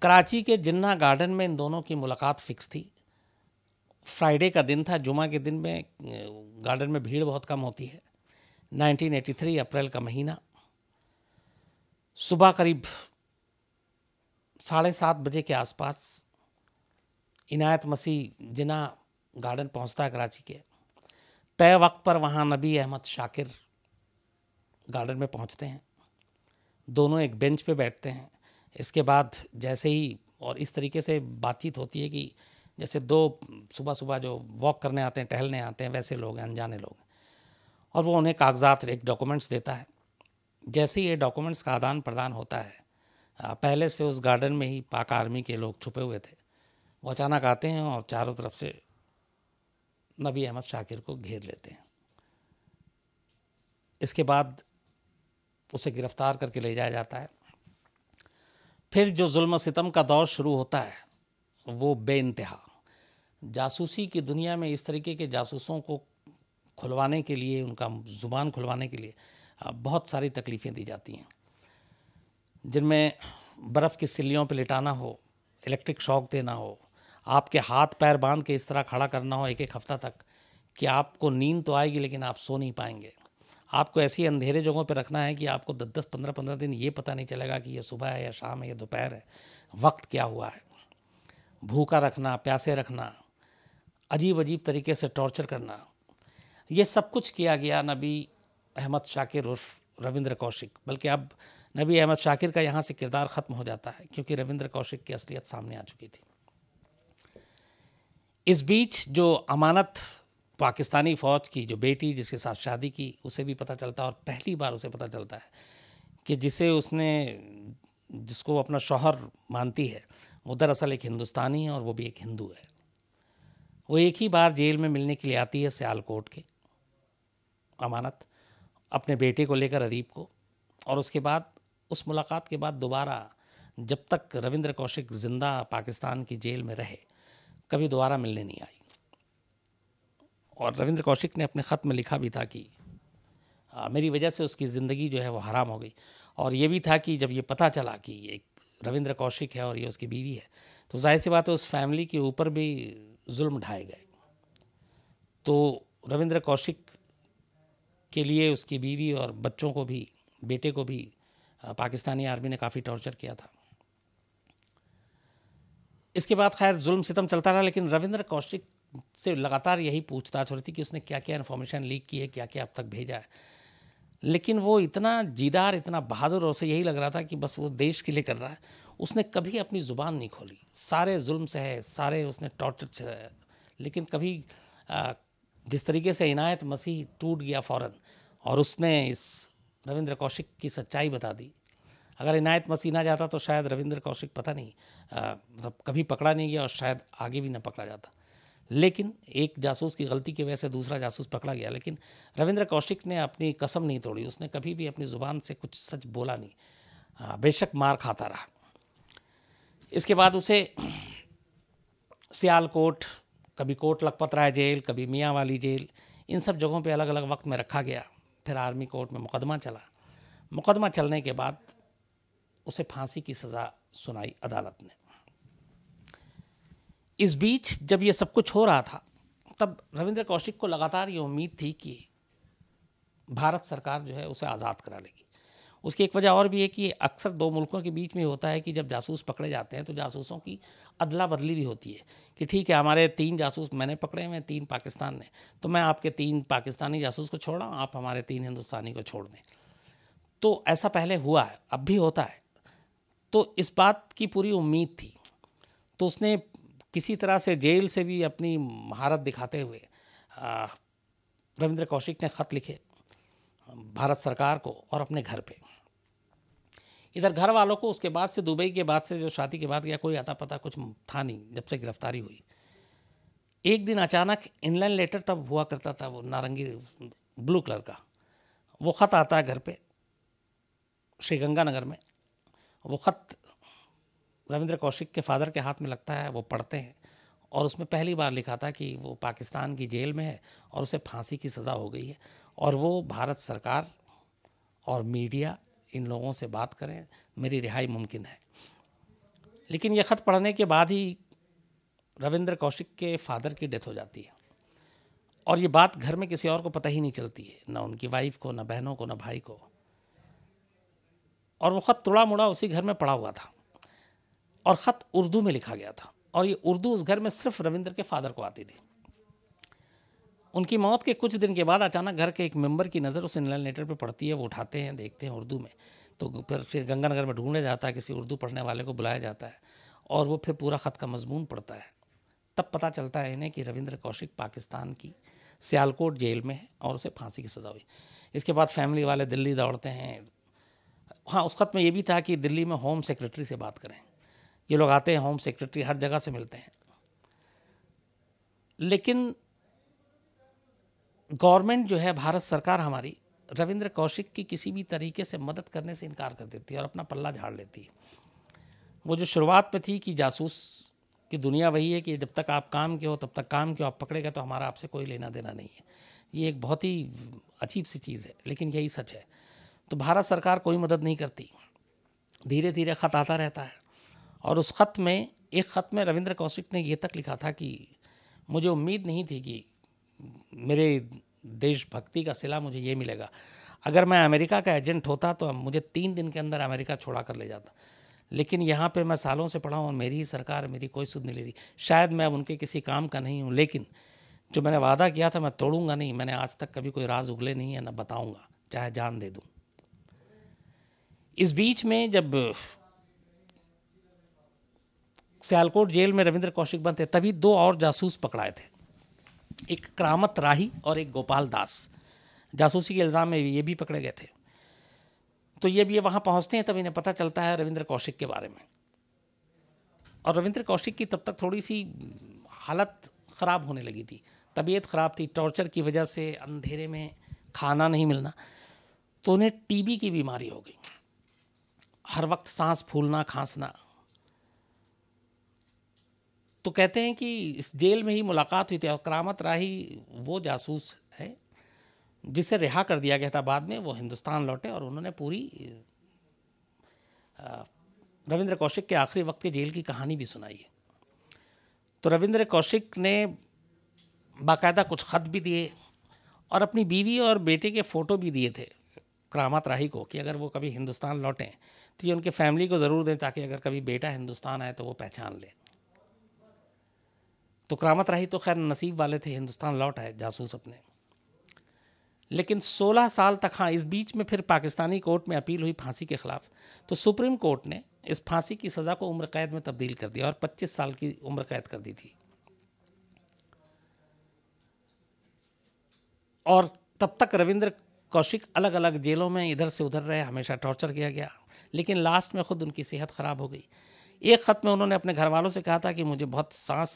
कराची के जिन्ना गार्डन में इन दोनों की मुलाकात फिक्स थी फ्राइडे का दिन था जुमा के दिन में गार्डन में भीड़ बहुत कम होती है 1983 अप्रैल का महीना सुबह करीब साढ़े सात बजे के आसपास इनायत मसीह जिना गार्डन पहुंचता है कराची के तय वक्त पर वहाँ नबी अहमद शाकिर गार्डन में पहुँचते हैं दोनों एक बेंच पे बैठते हैं इसके बाद जैसे ही और इस तरीके से बातचीत होती है कि जैसे दो सुबह सुबह जो वॉक करने आते हैं टहलने आते हैं वैसे लोग हैं अनजाने लोग हैं और वो उन्हें कागजात एक डॉक्यूमेंट्स देता है जैसे ही ये डॉक्यूमेंट्स का आदान प्रदान होता है पहले से उस गार्डन में ही पाक आर्मी के लोग छुपे हुए थे वो अचानक आते हैं और चारों तरफ से नबी अहमद शाकिर को घेर लेते हैं इसके बाद उसे गिरफ्तार करके ले जाया जाता है फिर जो जुल्म सितम का दौर शुरू होता है वो बे इंतहा जासूसी की दुनिया में इस तरीके के जासूसों को खुलवाने के लिए उनका ज़ुबान खुलवाने के लिए बहुत सारी तकलीफ़ें दी जाती हैं जिनमें बर्फ़ की सिल्लियों पर लिटाना हो इलेक्ट्रिक शॉक देना हो आपके हाथ पैर बांध के इस तरह खड़ा करना हो एक एक हफ्ता तक कि आपको नींद तो आएगी लेकिन आप सो नहीं पाएंगे आपको ऐसी अंधेरे जगहों पर रखना है कि आपको दस दस पंद्रह पंद्रह दिन ये पता नहीं चलेगा कि ये सुबह है या शाम है या दोपहर है वक्त क्या हुआ है भूखा रखना प्यासे रखना अजीब अजीब तरीके से टॉर्चर करना ये सब कुछ किया गया नबी अहमद शाकिर उर्फ रविंद्र कौशिक बल्कि अब नबी अहमद शाकिर का यहाँ से किरदार ख़त्म हो जाता है क्योंकि रविंद्र कौशिक की असलियत सामने आ चुकी थी इस बीच जो अमानत पाकिस्तानी फ़ौज की जो बेटी जिसके साथ शादी की उसे भी पता चलता है और पहली बार उसे पता चलता है कि जिसे उसने जिसको अपना शौहर मानती है वो दरअसल एक हिंदुस्तानी है और वो भी एक हिंदू है वो एक ही बार जेल में मिलने के लिए आती है सियालकोट के अमानत अपने बेटे को लेकर अरीब को और उसके बाद उस मुलाकात के बाद दोबारा जब तक रविंद्र कौशिक ज़िंदा पाकिस्तान की जेल में रहे कभी दोबारा मिलने नहीं आई और रविंद्र कौशिक ने अपने ख़त में लिखा भी था कि आ, हाँ, मेरी वजह से उसकी ज़िंदगी जो है वो हराम हो गई और ये भी था कि जब ये पता चला कि एक रविंद्र कौशिक है और ये उसकी बीवी है तो जाहिर सी बात है उस फैमिली के ऊपर भी जुल्म ढाए गए तो रविंद्र कौशिक के लिए उसकी बीवी और बच्चों को भी बेटे को भी पाकिस्तानी आर्मी ने काफ़ी टॉर्चर किया था इसके बाद खैर जुल्म सितम चलता रहा लेकिन रविंद्र कौशिक से लगातार यही पूछताछ हो रही थी कि उसने क्या क्या इन्फॉर्मेशन लीक की है क्या क्या अब तक भेजा है लेकिन वो इतना जीदार इतना बहादुर और उसे यही लग रहा था कि बस वो देश के लिए कर रहा है उसने कभी अपनी ज़ुबान नहीं खोली सारे जुल्म से है सारे उसने टॉर्चर से है लेकिन कभी जिस तरीके से इनायत मसीह टूट गया फ़ौर और उसने इस रविंद्र कौशिक की सच्चाई बता दी अगर इनायत मसीह ना जाता तो शायद रविंद्र कौशिक पता नहीं मतलब कभी पकड़ा नहीं गया और शायद आगे भी ना पकड़ा जाता लेकिन एक जासूस की गलती की वजह से दूसरा जासूस पकड़ा गया लेकिन रविंद्र कौशिक ने अपनी कसम नहीं तोड़ी उसने कभी भी अपनी ज़ुबान से कुछ सच बोला नहीं बेशक मार खाता रहा इसके बाद उसे सियालकोट कभी कोट लखपत राय जेल कभी मियाँ वाली जेल इन सब जगहों पे अलग अलग वक्त में रखा गया फिर आर्मी कोर्ट में मुकदमा चला मुकदमा चलने के बाद उसे फांसी की सज़ा सुनाई अदालत ने इस बीच जब ये सब कुछ हो रहा था तब रविंद्र कौशिक को लगातार ये उम्मीद थी कि भारत सरकार जो है उसे आज़ाद करा लेगी उसकी एक वजह और भी है कि अक्सर दो मुल्कों के बीच में होता है कि जब जासूस पकड़े जाते हैं तो जासूसों की अदला बदली भी होती है कि ठीक है हमारे तीन जासूस मैंने पकड़े हुए तीन पाकिस्तान ने तो मैं आपके तीन पाकिस्तानी जासूस को छोड़ा आप हमारे तीन हिंदुस्तानी को छोड़ दें तो ऐसा पहले हुआ है अब भी होता है तो इस बात की पूरी उम्मीद थी तो उसने किसी तरह से जेल से भी अपनी महारत दिखाते हुए रविंद्र कौशिक ने ख़त लिखे भारत सरकार को और अपने घर पे इधर घर वालों को उसके बाद से दुबई के बाद से जो शादी के बाद गया कोई आता पता कुछ था नहीं जब से गिरफ्तारी हुई एक दिन अचानक इनलाइन लेटर तब हुआ करता था वो नारंगी ब्लू कलर का वो ख़त आता है घर पे श्री गंगानगर में वो ख़त रविंद्र कौशिक के फादर के हाथ में लगता है वो पढ़ते हैं और उसमें पहली बार लिखा था कि वो पाकिस्तान की जेल में है और उसे फांसी की सज़ा हो गई है और वो भारत सरकार और मीडिया इन लोगों से बात करें मेरी रिहाई मुमकिन है लेकिन यह ख़त पढ़ने के बाद ही रविंद्र कौशिक के फादर की डेथ हो जाती है और ये बात घर में किसी और को पता ही नहीं चलती है ना उनकी वाइफ को ना बहनों को ना भाई को और वो ख़त तुड़ा मुड़ा उसी घर में पड़ा हुआ था और ख़त उर्दू में लिखा गया था और ये उर्दू उस घर में सिर्फ रविंद्र के फादर को आती थी उनकी मौत के कुछ दिन के बाद अचानक घर के एक मेंबर की नज़र उस लेटर पर पड़ती है वो उठाते हैं देखते हैं उर्दू में तो फिर फिर गंगानगर में ढूंढने जाता है किसी उर्दू पढ़ने वाले को बुलाया जाता है और वो फिर पूरा ख़त का मजमून पढ़ता है तब पता चलता है इन्हें कि रविंद्र कौशिक पाकिस्तान की सियालकोट जेल में है और उसे फांसी की सज़ा हुई इसके बाद फैमिली वाले दिल्ली दौड़ते हैं हाँ उस खत में ये भी था कि दिल्ली में होम सेक्रेटरी से बात करें ये लोग आते हैं होम सेक्रेटरी हर जगह से मिलते हैं लेकिन गवर्नमेंट जो है भारत सरकार हमारी रविंद्र कौशिक की किसी भी तरीके से मदद करने से इनकार कर देती है और अपना पल्ला झाड़ लेती है वो जो शुरुआत पे थी कि जासूस की दुनिया वही है कि जब तक आप काम के हो तब तक काम के हो आप पकड़ेगा तो हमारा आपसे कोई लेना देना नहीं है ये एक बहुत ही अजीब सी चीज़ है लेकिन यही सच है तो भारत सरकार कोई मदद नहीं करती धीरे धीरे ख़त आता रहता है और उस ख़त में एक ख़त में रविंद्र कौशिक ने यह तक लिखा था कि मुझे उम्मीद नहीं थी कि मेरे देशभक्ति का सिला मुझे ये मिलेगा अगर मैं अमेरिका का एजेंट होता तो मुझे तीन दिन के अंदर अमेरिका छोड़ा कर ले जाता लेकिन यहाँ पे मैं सालों से पढ़ा हूँ मेरी मेरी सरकार मेरी कोई सुध नहीं ले रही शायद मैं उनके किसी काम का नहीं हूँ लेकिन जो मैंने वादा किया था मैं तोड़ूंगा नहीं मैंने आज तक कभी कोई राज उगले नहीं है ना बताऊँगा चाहे जान दे दूँ इस बीच में जब सियालकोट जेल में रविंद्र कौशिक बंद थे तभी दो और जासूस पकड़ाए थे एक करामत राही और एक गोपाल दास जासूसी के इल्ज़ाम में ये भी पकड़े गए थे तो ये भी ये वहाँ पहुँचते हैं तब इन्हें पता चलता है रविंद्र कौशिक के बारे में और रविंद्र कौशिक की तब तक थोड़ी सी हालत ख़राब होने लगी थी तबीयत ख़राब थी टॉर्चर की वजह से अंधेरे में खाना नहीं मिलना तो उन्हें टीबी की बीमारी हो गई हर वक्त सांस फूलना खांसना तो कहते हैं कि इस जेल में ही मुलाकात हुई थी और करामत राही वो जासूस है जिसे रिहा कर दिया गया था बाद में वो हिंदुस्तान लौटे और उन्होंने पूरी रविंद्र कौशिक के आखिरी वक्त की जेल की कहानी भी सुनाई है तो रविंद्र कौशिक ने बाकायदा कुछ ख़त भी दिए और अपनी बीवी और बेटे के फ़ोटो भी दिए थे करामत राही को कि अगर वो कभी हिंदुस्तान लौटें तो ये उनके फैमिली को ज़रूर दें ताकि अगर कभी बेटा हिंदुस्तान आए तो वो पहचान लें तो करामत रही तो खैर नसीब वाले थे हिंदुस्तान लौट आए जासूस अपने लेकिन 16 साल तक हाँ इस बीच में फिर पाकिस्तानी कोर्ट में अपील हुई फांसी के खिलाफ तो सुप्रीम कोर्ट ने इस फांसी की सज़ा को उम्र कैद में तब्दील कर दिया और 25 साल की उम्र कैद कर दी थी और तब तक रविंद्र कौशिक अलग अलग जेलों में इधर से उधर रहे हमेशा टॉर्चर किया गया लेकिन लास्ट में ख़ुद उनकी सेहत ख़राब हो गई एक ख़त में उन्होंने अपने घर वालों से कहा था कि मुझे बहुत सांस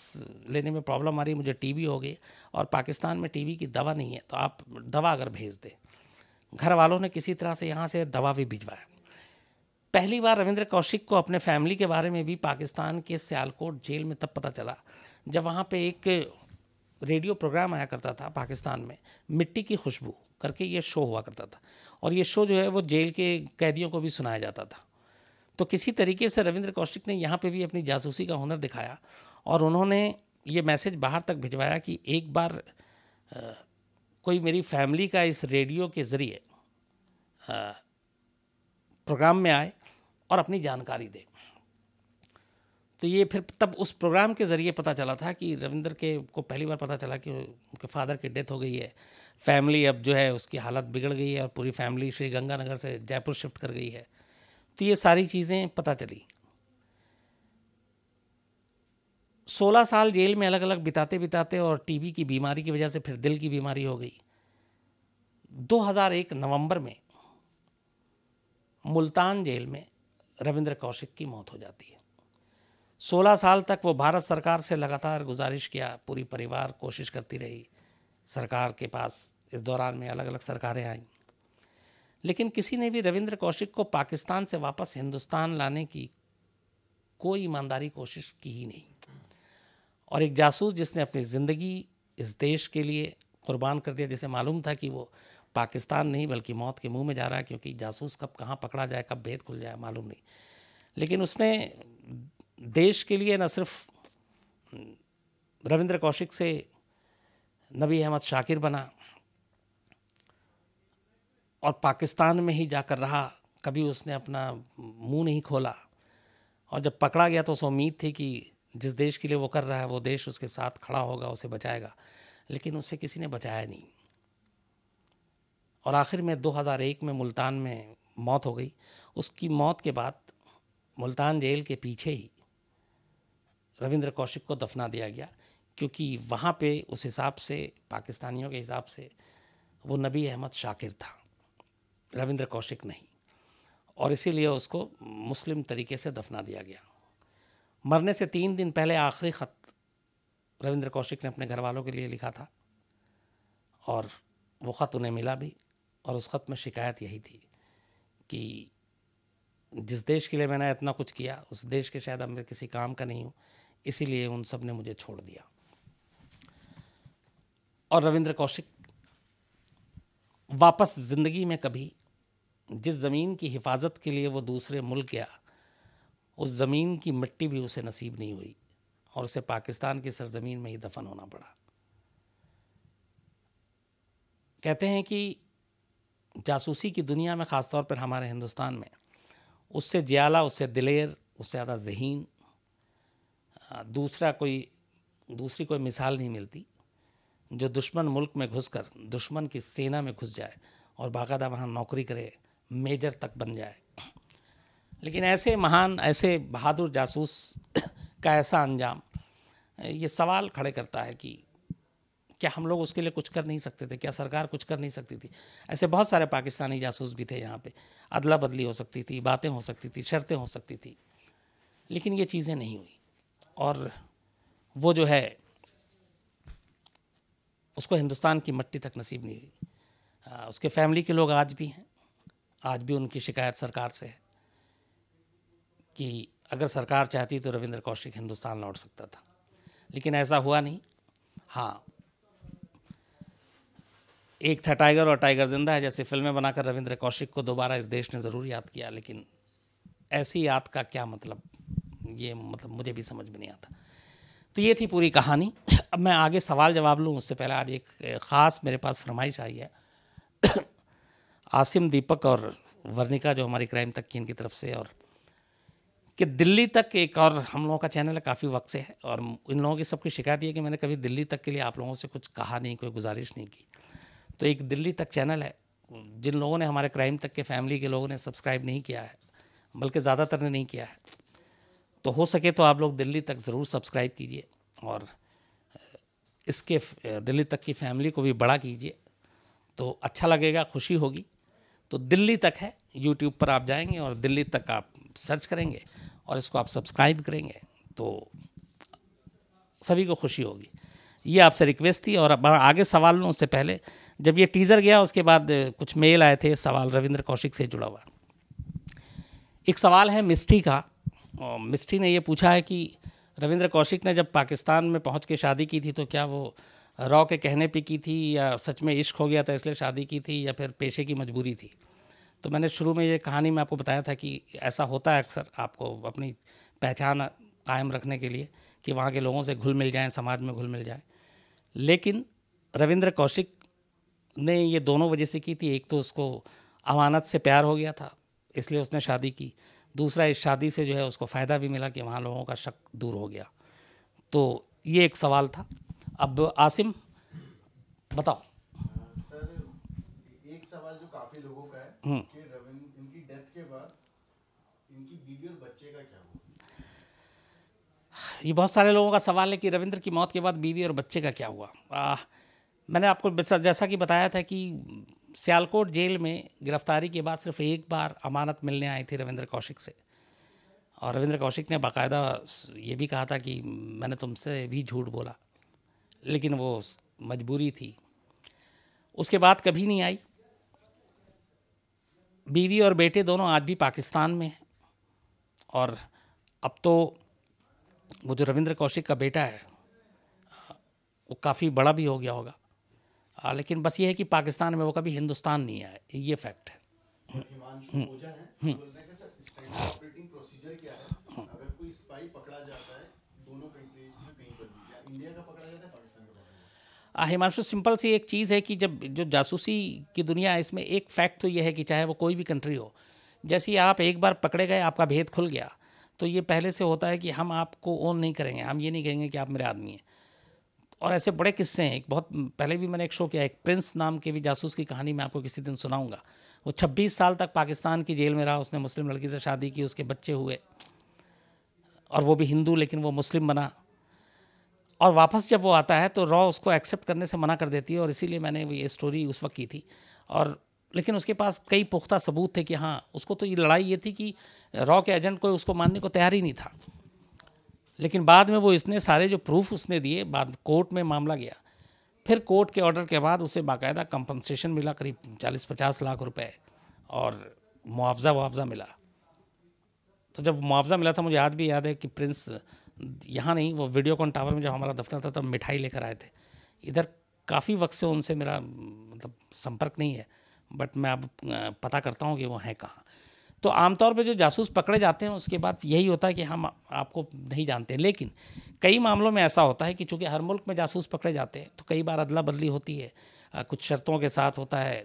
लेने में प्रॉब्लम आ रही है मुझे टीबी हो गई और पाकिस्तान में टीबी की दवा नहीं है तो आप दवा अगर भेज दें घर वालों ने किसी तरह से यहाँ से दवा भी भिजवाया पहली बार रविंद्र कौशिक को अपने फैमिली के बारे में भी पाकिस्तान के सियालकोट जेल में तब पता चला जब वहाँ पे एक रेडियो प्रोग्राम आया करता था पाकिस्तान में मिट्टी की खुशबू करके ये शो हुआ करता था और ये शो जो है वो जेल के कैदियों को भी सुनाया जाता था तो किसी तरीके से रविंद्र कौशिक ने यहाँ पे भी अपनी जासूसी का हुनर दिखाया और उन्होंने ये मैसेज बाहर तक भिजवाया कि एक बार आ, कोई मेरी फैमिली का इस रेडियो के ज़रिए प्रोग्राम में आए और अपनी जानकारी दे तो ये फिर तब उस प्रोग्राम के ज़रिए पता चला था कि रविंद्र के को पहली बार पता चला कि उनके फादर की डेथ हो गई है फैमिली अब जो है उसकी हालत बिगड़ गई है और पूरी फैमिली श्री गंगानगर से जयपुर शिफ्ट कर गई है तो ये सारी चीज़ें पता चली सोलह साल जेल में अलग अलग बिताते बिताते और टीबी की बीमारी की वजह से फिर दिल की बीमारी हो गई 2001 नवंबर में मुल्तान जेल में रविंद्र कौशिक की मौत हो जाती है 16 साल तक वो भारत सरकार से लगातार गुजारिश किया पूरी परिवार कोशिश करती रही सरकार के पास इस दौरान में अलग अलग सरकारें आईं लेकिन किसी ने भी रविंद्र कौशिक को पाकिस्तान से वापस हिंदुस्तान लाने की कोई ईमानदारी कोशिश की ही नहीं और एक जासूस जिसने अपनी ज़िंदगी इस देश के लिए कुर्बान कर दिया जिसे मालूम था कि वो पाकिस्तान नहीं बल्कि मौत के मुंह में जा रहा है क्योंकि जासूस कब कहाँ पकड़ा जाए कब भेद खुल जाए मालूम नहीं लेकिन उसने देश के लिए न सिर्फ रविंद्र कौशिक से नबी अहमद शाकिर बना और पाकिस्तान में ही जाकर रहा कभी उसने अपना मुंह नहीं खोला और जब पकड़ा गया तो उसे उम्मीद थी कि जिस देश के लिए वो कर रहा है वो देश उसके साथ खड़ा होगा उसे बचाएगा लेकिन उसे किसी ने बचाया नहीं और आखिर में 2001 में मुल्तान में मौत हो गई उसकी मौत के बाद मुल्तान जेल के पीछे ही रविंद्र कौशिक को दफना दिया गया क्योंकि वहाँ पे उस हिसाब से पाकिस्तानियों के हिसाब से वो नबी अहमद शाकिर था रविंद्र कौशिक नहीं और इसीलिए उसको मुस्लिम तरीके से दफना दिया गया मरने से तीन दिन पहले आखिरी ख़त रविंद्र कौशिक ने अपने घर वालों के लिए लिखा था और वो ख़त उन्हें मिला भी और उस ख़त में शिकायत यही थी कि जिस देश के लिए मैंने इतना कुछ किया उस देश के शायद अब मैं किसी काम का नहीं हूँ इसीलिए उन सब ने मुझे छोड़ दिया और रविंद्र कौशिक वापस ज़िंदगी में कभी जिस ज़मीन की हिफाजत के लिए वो दूसरे मुल्क गया उस ज़मीन की मिट्टी भी उसे नसीब नहीं हुई और उसे पाकिस्तान की सरजमीन में ही दफन होना पड़ा कहते हैं कि जासूसी की दुनिया में ख़ास तौर पर हमारे हिंदुस्तान में उससे जियाला उससे दिलेर उससे ज़्यादा जहीन दूसरा कोई दूसरी कोई मिसाल नहीं मिलती जो दुश्मन मुल्क में घुसकर दुश्मन की सेना में घुस जाए और बाकायदा वहाँ नौकरी करे मेजर तक बन जाए लेकिन ऐसे महान ऐसे बहादुर जासूस का ऐसा अंजाम ये सवाल खड़े करता है कि क्या हम लोग उसके लिए कुछ कर नहीं सकते थे क्या सरकार कुछ कर नहीं सकती थी ऐसे बहुत सारे पाकिस्तानी जासूस भी थे यहाँ पे अदला बदली हो सकती थी बातें हो सकती थी शर्तें हो सकती थी लेकिन ये चीज़ें नहीं हुई और वो जो है उसको हिंदुस्तान की मट्टी तक नसीब नहीं हुई उसके फैमिली के लोग आज भी हैं आज भी उनकी शिकायत सरकार से है कि अगर सरकार चाहती तो रविंद्र कौशिक हिंदुस्तान लौट सकता था लेकिन ऐसा हुआ नहीं हाँ एक था टाइगर और टाइगर जिंदा है जैसे फिल्में बनाकर रविंद्र कौशिक को दोबारा इस देश ने ज़रूर याद किया लेकिन ऐसी याद का क्या मतलब ये मतलब मुझे भी समझ में नहीं आता तो ये थी पूरी कहानी अब मैं आगे सवाल जवाब लूँ उससे पहले आज एक ख़ास मेरे पास फरमाइश आई है आसिम दीपक और वर्णिका जो हमारी क्राइम तक की इनकी तरफ से और कि दिल्ली तक एक और हम लोगों का चैनल है काफ़ी वक्त से है और इन लोगों की सबकी शिकायत ये है कि मैंने कभी दिल्ली तक के लिए आप लोगों से कुछ कहा नहीं कोई गुजारिश नहीं की तो एक दिल्ली तक चैनल है जिन लोगों ने हमारे क्राइम तक के फैमिली के लोगों ने सब्सक्राइब नहीं किया है बल्कि ज़्यादातर ने नहीं किया है तो हो सके तो आप लोग दिल्ली तक ज़रूर सब्सक्राइब कीजिए और इसके दिल्ली तक की फैमिली को भी बड़ा कीजिए तो अच्छा लगेगा खुशी होगी तो दिल्ली तक है यूट्यूब पर आप जाएंगे और दिल्ली तक आप सर्च करेंगे और इसको आप सब्सक्राइब करेंगे तो सभी को खुशी होगी ये आपसे रिक्वेस्ट थी और अब आगे सवाल लूँ उससे पहले जब ये टीज़र गया उसके बाद कुछ मेल आए थे सवाल रविंद्र कौशिक से जुड़ा हुआ एक सवाल है मिस्ट्री का और मिस्ट्री ने ये पूछा है कि रविंद्र कौशिक ने जब पाकिस्तान में पहुंच के शादी की थी तो क्या वो रॉ के कहने पे की थी या सच में इश्क हो गया था इसलिए शादी की थी या फिर पेशे की मजबूरी थी तो मैंने शुरू में ये कहानी में आपको बताया था कि ऐसा होता है अक्सर आपको अपनी पहचान कायम रखने के लिए कि वहाँ के लोगों से घुल मिल जाएँ समाज में घुल मिल जाए लेकिन रविंद्र कौशिक ने ये दोनों वजह से की थी एक तो उसको अमानत से प्यार हो गया था इसलिए उसने शादी की दूसरा इस शादी से जो है उसको फ़ायदा भी मिला कि वहाँ लोगों का शक दूर हो गया तो ये एक सवाल था अब आसिम बताओ सर एक सवाल जो काफी लोगों का है हम्म। कि रविंद्र इनकी डेथ के बाद इनकी बीवी और बच्चे का क्या हुआ ये बहुत सारे लोगों का सवाल है कि रविंद्र की मौत के बाद बीवी और बच्चे का क्या हुआ आ, मैंने आपको जैसा कि बताया था कि सियालकोट जेल में गिरफ्तारी के बाद सिर्फ एक बार अमानत मिलने आए थे रविंद्र कौशिक से और रविंद्र कौशिक ने बाकायदा ये भी कहा था कि मैंने तुमसे भी झूठ बोला लेकिन वो मजबूरी थी उसके बाद कभी नहीं आई बीवी और बेटे दोनों आज भी पाकिस्तान में हैं और अब तो वो जो रविंद्र कौशिक का बेटा है वो काफ़ी बड़ा भी हो गया होगा आ, लेकिन बस ये है कि पाकिस्तान में वो कभी हिंदुस्तान नहीं आए ये फैक्ट है हम्म। तो हम्म। दोनों हिमांशु सिंपल सी एक चीज़ है कि जब जो जासूसी की दुनिया है इसमें एक फैक्ट तो ये है कि चाहे वो कोई भी कंट्री हो जैसे आप एक बार पकड़े गए आपका भेद खुल गया तो ये पहले से होता है कि हम आपको ओन नहीं करेंगे हम ये नहीं कहेंगे कि आप मेरे आदमी हैं और ऐसे बड़े किस्से हैं एक बहुत पहले भी मैंने एक शो किया एक प्रिंस नाम के भी जासूस की कहानी मैं आपको किसी दिन सुनाऊंगा वो 26 साल तक पाकिस्तान की जेल में रहा उसने मुस्लिम लड़की से शादी की उसके बच्चे हुए और वो भी हिंदू लेकिन वो मुस्लिम बना और वापस जब वो आता है तो रॉ उसको एक्सेप्ट करने से मना कर देती है और इसीलिए मैंने वो ये स्टोरी उस वक्त की थी और लेकिन उसके पास कई पुख्ता सबूत थे कि हाँ उसको तो ये लड़ाई ये थी कि रॉ के एजेंट को उसको मानने को तैयार ही नहीं था लेकिन बाद में वो इसने सारे जो प्रूफ उसने दिए बाद कोर्ट में मामला गया फिर कोर्ट के ऑर्डर के बाद उसे बाकायदा कंपनसेशन मिला करीब चालीस पचास लाख रुपए और मुआवजा मुआवजा मिला तो जब मुआवजा मिला था मुझे याद भी याद है कि प्रिंस यहाँ नहीं वो कॉन टावर में जब हमारा दफ्तर था तब तो मिठाई लेकर आए थे इधर काफ़ी वक्त से उनसे मेरा मतलब संपर्क नहीं है बट मैं अब पता करता हूँ कि वो हैं कहाँ तो आमतौर पे जो जासूस पकड़े जाते हैं उसके बाद यही होता है कि हम आपको नहीं जानते लेकिन कई मामलों में ऐसा होता है कि चूंकि हर मुल्क में जासूस पकड़े जाते हैं तो कई बार अदला बदली होती है कुछ शर्तों के साथ होता है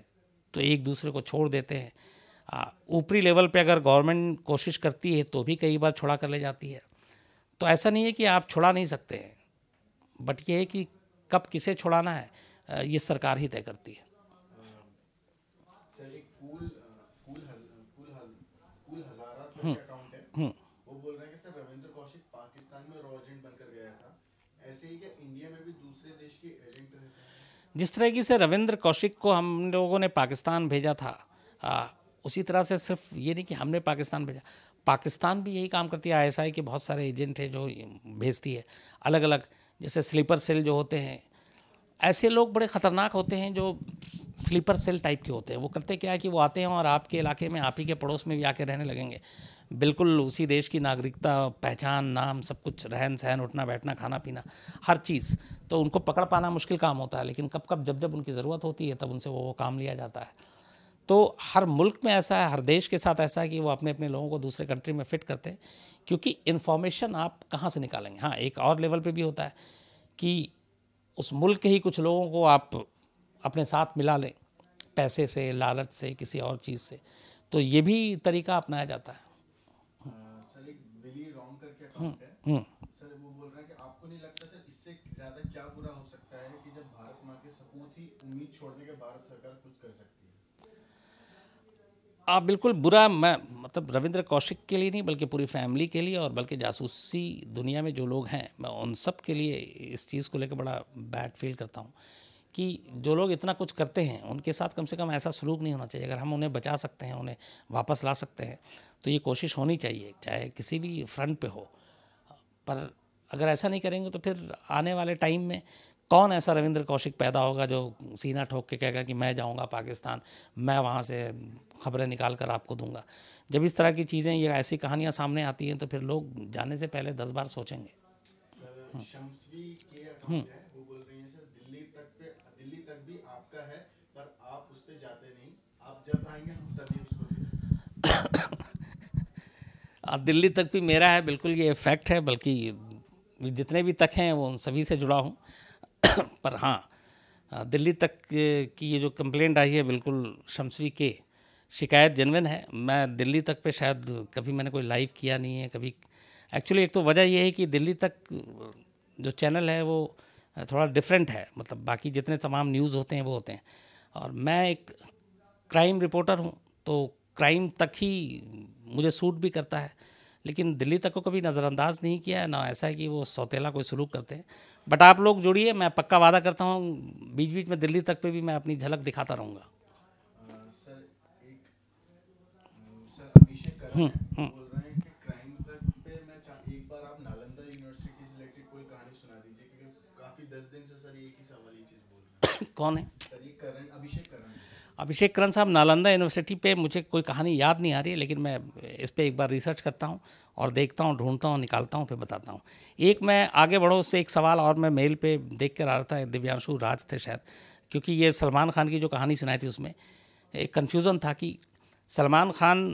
तो एक दूसरे को छोड़ देते हैं ऊपरी लेवल पे अगर गवर्नमेंट कोशिश करती है तो भी कई बार छोड़ा कर ले जाती है तो ऐसा नहीं है कि आप छुड़ा नहीं सकते हैं बट ये है कि कब किसे छुड़ाना है ये सरकार ही तय करती है हम्म, हम्म। जिस तरह की जिस से रविंद्र कौशिक को हम लोगों ने पाकिस्तान भेजा था आ, उसी तरह से सिर्फ ये नहीं कि हमने पाकिस्तान भेजा पाकिस्तान भी यही काम करती है आईएसआई के बहुत सारे एजेंट हैं जो भेजती है अलग अलग जैसे स्लीपर सेल जो होते हैं ऐसे लोग बड़े ख़तरनाक होते हैं जो स्लीपर सेल टाइप के होते हैं वो करते क्या है कि वो आते हैं और आपके इलाके में आप ही के पड़ोस में भी आके रहने लगेंगे बिल्कुल उसी देश की नागरिकता पहचान नाम सब कुछ रहन सहन उठना बैठना खाना पीना हर चीज़ तो उनको पकड़ पाना मुश्किल काम होता है लेकिन कब कब जब जब उनकी ज़रूरत होती है तब उनसे वो वो काम लिया जाता है तो हर मुल्क में ऐसा है हर देश के साथ ऐसा है कि वो अपने अपने लोगों को दूसरे कंट्री में फिट करते हैं क्योंकि इन्फॉर्मेशन आप कहाँ से निकालेंगे हाँ एक और लेवल पे भी होता है कि उस मुल्क के ही कुछ लोगों को आप अपने साथ मिला लें पैसे से लालच से किसी और चीज़ से तो ये भी तरीका अपनाया जाता है हम्म, हम्म। छोड़ने के भारत सरकार कुछ कर सकती है आप बिल्कुल बुरा मैं मतलब रविंद्र कौशिक के लिए नहीं बल्कि पूरी फैमिली के लिए और बल्कि जासूसी दुनिया में जो लोग हैं मैं उन सब के लिए इस चीज़ को लेकर बड़ा बैड फील करता हूँ कि जो लोग इतना कुछ करते हैं उनके साथ कम से कम ऐसा सलूक नहीं होना चाहिए अगर हम उन्हें बचा सकते हैं उन्हें वापस ला सकते हैं तो ये कोशिश होनी चाहिए चाहे किसी भी फ्रंट पे हो पर अगर ऐसा नहीं करेंगे तो फिर आने वाले टाइम में कौन ऐसा रविंद्र कौशिक पैदा होगा जो सीना ठोक के कहेगा कि मैं जाऊंगा पाकिस्तान मैं वहाँ से खबरें निकाल कर आपको दूंगा जब इस तरह की चीज़ें या ऐसी कहानियाँ सामने आती हैं तो फिर लोग जाने से पहले दस बार सोचेंगे दिल्ली तक भी मेरा है बिल्कुल ये फैक्ट है बल्कि जितने भी तक हैं वो उन सभी से जुड़ा हूँ पर हाँ दिल्ली तक की ये जो कंप्लेंट आई है बिल्कुल शमसवी के शिकायत जनविन है मैं दिल्ली तक पे शायद कभी मैंने कोई लाइव किया नहीं है कभी एक्चुअली एक तो वजह ये है कि दिल्ली तक जो चैनल है वो थोड़ा डिफरेंट है मतलब बाकी जितने तमाम न्यूज़ होते हैं वो होते हैं और मैं एक क्राइम रिपोर्टर हूँ तो क्राइम तक ही मुझे सूट भी करता है लेकिन दिल्ली तक को कभी नज़रअंदाज नहीं किया ना ऐसा है कि वो सौतेला कोई सलूक करते हैं बट आप लोग जुड़िए मैं पक्का वादा करता हूँ बीच बीच में दिल्ली तक पे भी मैं अपनी झलक दिखाता रहूँगा हम्म, हम्म, हम्म। कौन है अभिषेक करण साहब नालंदा यूनिवर्सिटी पे मुझे कोई कहानी याद नहीं आ रही है लेकिन मैं इस पर एक बार रिसर्च करता हूँ और देखता हूँ ढूंढता हूँ निकालता हूँ फिर बताता हूँ एक मैं आगे बढ़ो उससे एक सवाल और मैं मेल पे देख कर आ रहा था दिव्यांशु राज थे शायद क्योंकि ये सलमान खान की जो कहानी सुनाई थी उसमें एक कन्फ्यूज़न था कि सलमान खान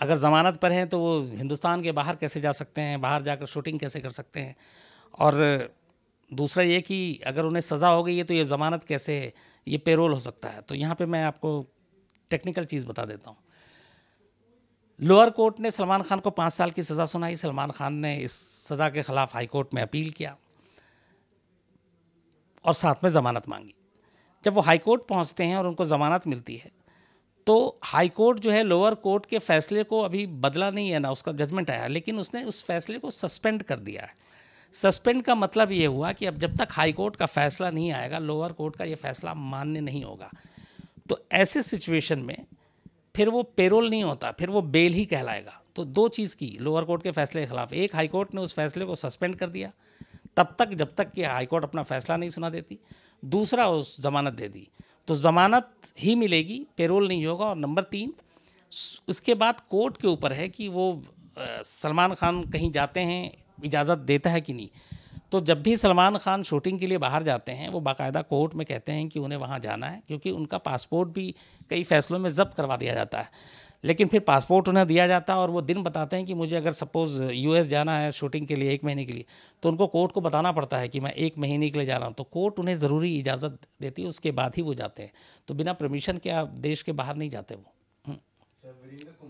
अगर ज़मानत पर हैं तो वो हिंदुस्तान के बाहर कैसे जा सकते हैं बाहर जाकर शूटिंग कैसे कर सकते हैं और दूसरा ये कि अगर उन्हें सज़ा हो गई है तो ये ज़मानत कैसे है ये पेरोल हो सकता है तो यहाँ पे मैं आपको टेक्निकल चीज़ बता देता हूँ लोअर कोर्ट ने सलमान खान को पाँच साल की सज़ा सुनाई सलमान खान ने इस सज़ा के ख़िलाफ़ हाई कोर्ट में अपील किया और साथ में ज़मानत मांगी जब वो हाई कोर्ट पहुँचते हैं और उनको ज़मानत मिलती है तो हाई कोर्ट जो है लोअर कोर्ट के फैसले को अभी बदला नहीं है ना उसका जजमेंट आया लेकिन उसने उस फैसले को सस्पेंड कर दिया है सस्पेंड का मतलब ये हुआ कि अब जब तक हाई कोर्ट का फैसला नहीं आएगा लोअर कोर्ट का ये फैसला मान्य नहीं होगा तो ऐसे सिचुएशन में फिर वो पेरोल नहीं होता फिर वो बेल ही कहलाएगा तो दो चीज़ की लोअर कोर्ट के फैसले के खिलाफ एक हाई कोर्ट ने उस फैसले को सस्पेंड कर दिया तब तक जब तक कि हाई कोर्ट अपना फैसला नहीं सुना देती दूसरा उस जमानत दे दी तो जमानत ही मिलेगी पेरोल नहीं होगा और नंबर तीन उसके बाद कोर्ट के ऊपर है कि वो सलमान खान कहीं जाते हैं इजाज़त देता है कि नहीं तो जब भी सलमान खान शूटिंग के लिए बाहर जाते हैं वो बाकायदा कोर्ट में कहते हैं कि उन्हें वहाँ जाना है क्योंकि उनका पासपोर्ट भी कई फैसलों में जब्त करवा दिया जाता है लेकिन फिर पासपोर्ट उन्हें दिया जाता है और वो दिन बताते हैं कि मुझे अगर सपोज़ यूएस जाना है शूटिंग के लिए एक महीने के लिए तो उनको कोर्ट को बताना पड़ता है कि मैं एक महीने के लिए जा रहा हूँ तो कोर्ट उन्हें ज़रूरी इजाज़त देती है उसके बाद ही वो जाते हैं तो बिना परमिशन के आप देश के बाहर नहीं जाते वो हम्म। अच्छा,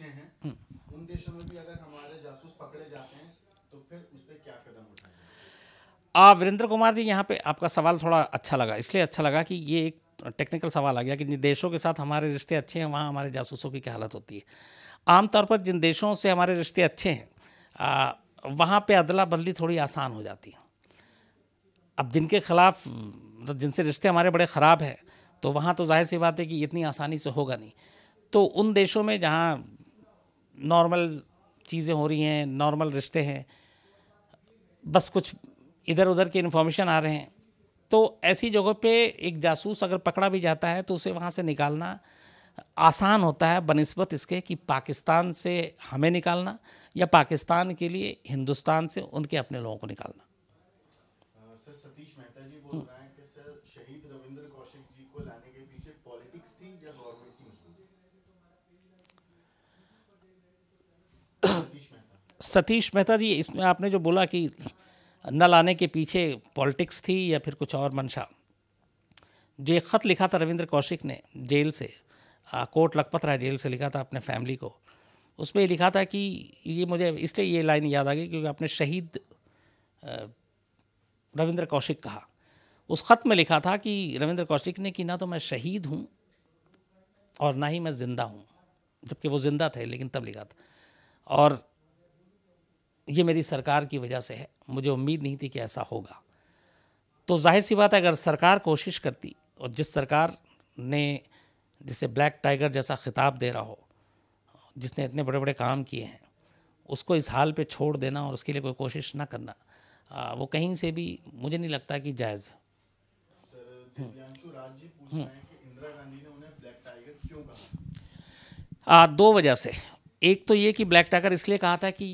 अच्छे हैं हम्म। उन देशों में भी अगर हमारे जासूस पकड़े जाते हैं तो फिर उस पर क्या कदम उठाए वीरेंद्र कुमार जी यहाँ पे आपका सवाल थोड़ा अच्छा लगा इसलिए अच्छा लगा कि ये एक टेक्निकल सवाल आ गया कि जिन देशों के साथ हमारे रिश्ते अच्छे हैं वहाँ हमारे जासूसों की क्या हालत होती है आमतौर पर जिन देशों से हमारे रिश्ते अच्छे हैं वहाँ पे अदला बदली थोड़ी आसान हो जाती है अब जिनके खिलाफ मतलब जिनसे रिश्ते हमारे बड़े ख़राब हैं तो वहाँ तो जाहिर सी बात है कि इतनी आसानी से होगा नहीं तो उन देशों में जहाँ नॉर्मल चीज़ें हो रही हैं नॉर्मल रिश्ते हैं बस कुछ इधर उधर के इन्फॉर्मेशन आ रहे हैं तो ऐसी जगह पे एक जासूस अगर पकड़ा भी जाता है तो उसे वहाँ से निकालना आसान होता है बनस्बत इसके कि पाकिस्तान से हमें निकालना या पाकिस्तान के लिए हिंदुस्तान से उनके अपने लोगों को निकालना सतीश मेहता जी इसमें आपने जो बोला कि न आने के पीछे पॉलिटिक्स थी या फिर कुछ और मंशा जो एक ख़त लिखा था रविंद्र कौशिक ने जेल से आ, कोर्ट लखपत राय जेल से लिखा था अपने फैमिली को उसमें लिखा था कि ये मुझे इसलिए ये लाइन याद आ गई क्योंकि आपने शहीद रविंद्र कौशिक कहा उस ख़त में लिखा था कि रविंद्र कौशिक ने कि ना तो मैं शहीद हूँ और ना ही मैं ज़िंदा हूँ जबकि वो ज़िंदा थे लेकिन तब लिखा था और ये मेरी सरकार की वजह से है मुझे उम्मीद नहीं थी कि ऐसा होगा तो जाहिर सी बात है अगर सरकार कोशिश करती और जिस सरकार ने जिसे ब्लैक टाइगर जैसा खिताब दे रहा हो जिसने इतने बड़े बड़े काम किए हैं उसको इस हाल पे छोड़ देना और उसके लिए कोई कोशिश ना करना आ, वो कहीं से भी मुझे नहीं लगता कि जायज़ आ, दो वजह से एक तो ये कि ब्लैक टाइगर इसलिए कहा था कि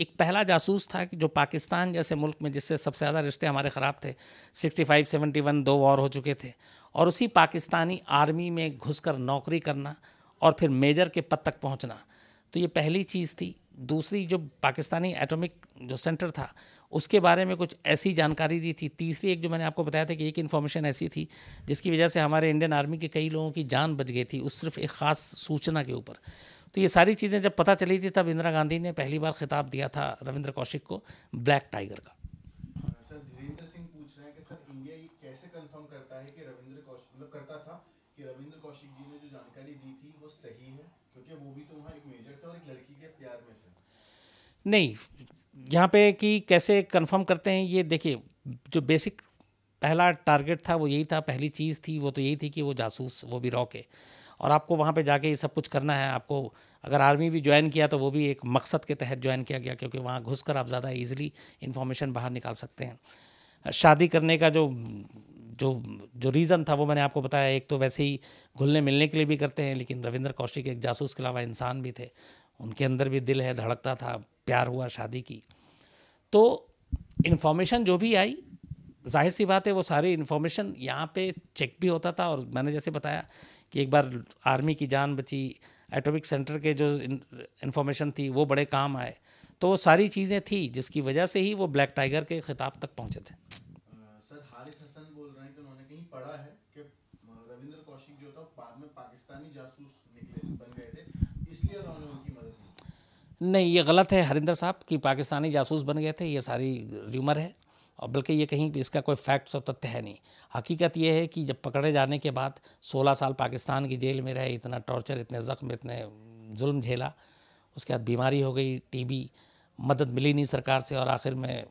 एक पहला जासूस था कि जो पाकिस्तान जैसे मुल्क में जिससे सबसे ज़्यादा रिश्ते हमारे ख़राब थे 65, 71 दो वॉर हो चुके थे और उसी पाकिस्तानी आर्मी में घुसकर नौकरी करना और फिर मेजर के पद तक पहुंचना तो ये पहली चीज़ थी दूसरी जो पाकिस्तानी एटॉमिक जो सेंटर था उसके बारे में कुछ ऐसी जानकारी दी थी तीसरी एक जो मैंने आपको बताया था कि एक इन्फॉर्मेशन ऐसी थी जिसकी वजह से हमारे इंडियन आर्मी के कई लोगों की जान बच गई थी उस सिर्फ एक ख़ास सूचना के ऊपर तो ये सारी चीज़ें जब पता चली थी तब इंदिरा गांधी ने पहली बार खिताब दिया था रविंद्र कौशिक को ब्लैक टाइगर का मतलब तो नहीं यहाँ पे कि कैसे कंफर्म करते हैं ये देखिए जो बेसिक पहला टारगेट था वो यही था पहली चीज़ थी वो तो यही थी कि वो जासूस वो भी रॉ के और आपको वहाँ पे जाके ये सब कुछ करना है आपको अगर आर्मी भी ज्वाइन किया तो वो भी एक मकसद के तहत ज्वाइन किया गया क्योंकि वहाँ घुस आप ज़्यादा ईजिली इन्फॉर्मेशन बाहर निकाल सकते हैं शादी करने का जो जो जो रीज़न था वो मैंने आपको बताया एक तो वैसे ही घुलने मिलने के लिए भी करते हैं लेकिन रविंद्र कौशिक एक जासूस के अलावा इंसान भी थे उनके अंदर भी दिल है धड़कता था प्यार हुआ शादी की तो इन्फॉर्मेशन जो भी आई जाहिर सी बात है वो सारी इन्फॉर्मेशन यहाँ पे चेक भी होता था और मैंने जैसे बताया कि एक बार आर्मी की जान बची एटॉमिक सेंटर के जो इन्फॉर्मेशन थी वो बड़े काम आए तो वो सारी चीज़ें थी जिसकी वजह से ही वो ब्लैक टाइगर के खिताब तक पहुँचे थे सर हारिस हसन बोल रहे हैं कि उन्होंने कहीं पढ़ा है कि रविंद्र कौशिक जो था बाद में पाकिस्तानी जासूस निकले बन गए थे इसलिए उन्होंने उनकी मदद की नहीं ये गलत है हरिंदर साहब कि पाकिस्तानी जासूस बन गए थे ये सारी र्यूमर है और बल्कि ये कहीं इसका कोई फैक्ट्स और तथ्य है नहीं हकीकत ये है कि जब पकड़े जाने के बाद 16 साल पाकिस्तान की जेल में रहे इतना टॉर्चर इतने ज़ख्म इतने जुल्म झेला उसके बाद बीमारी हो गई टीबी मदद मिली नहीं सरकार से और आखिर में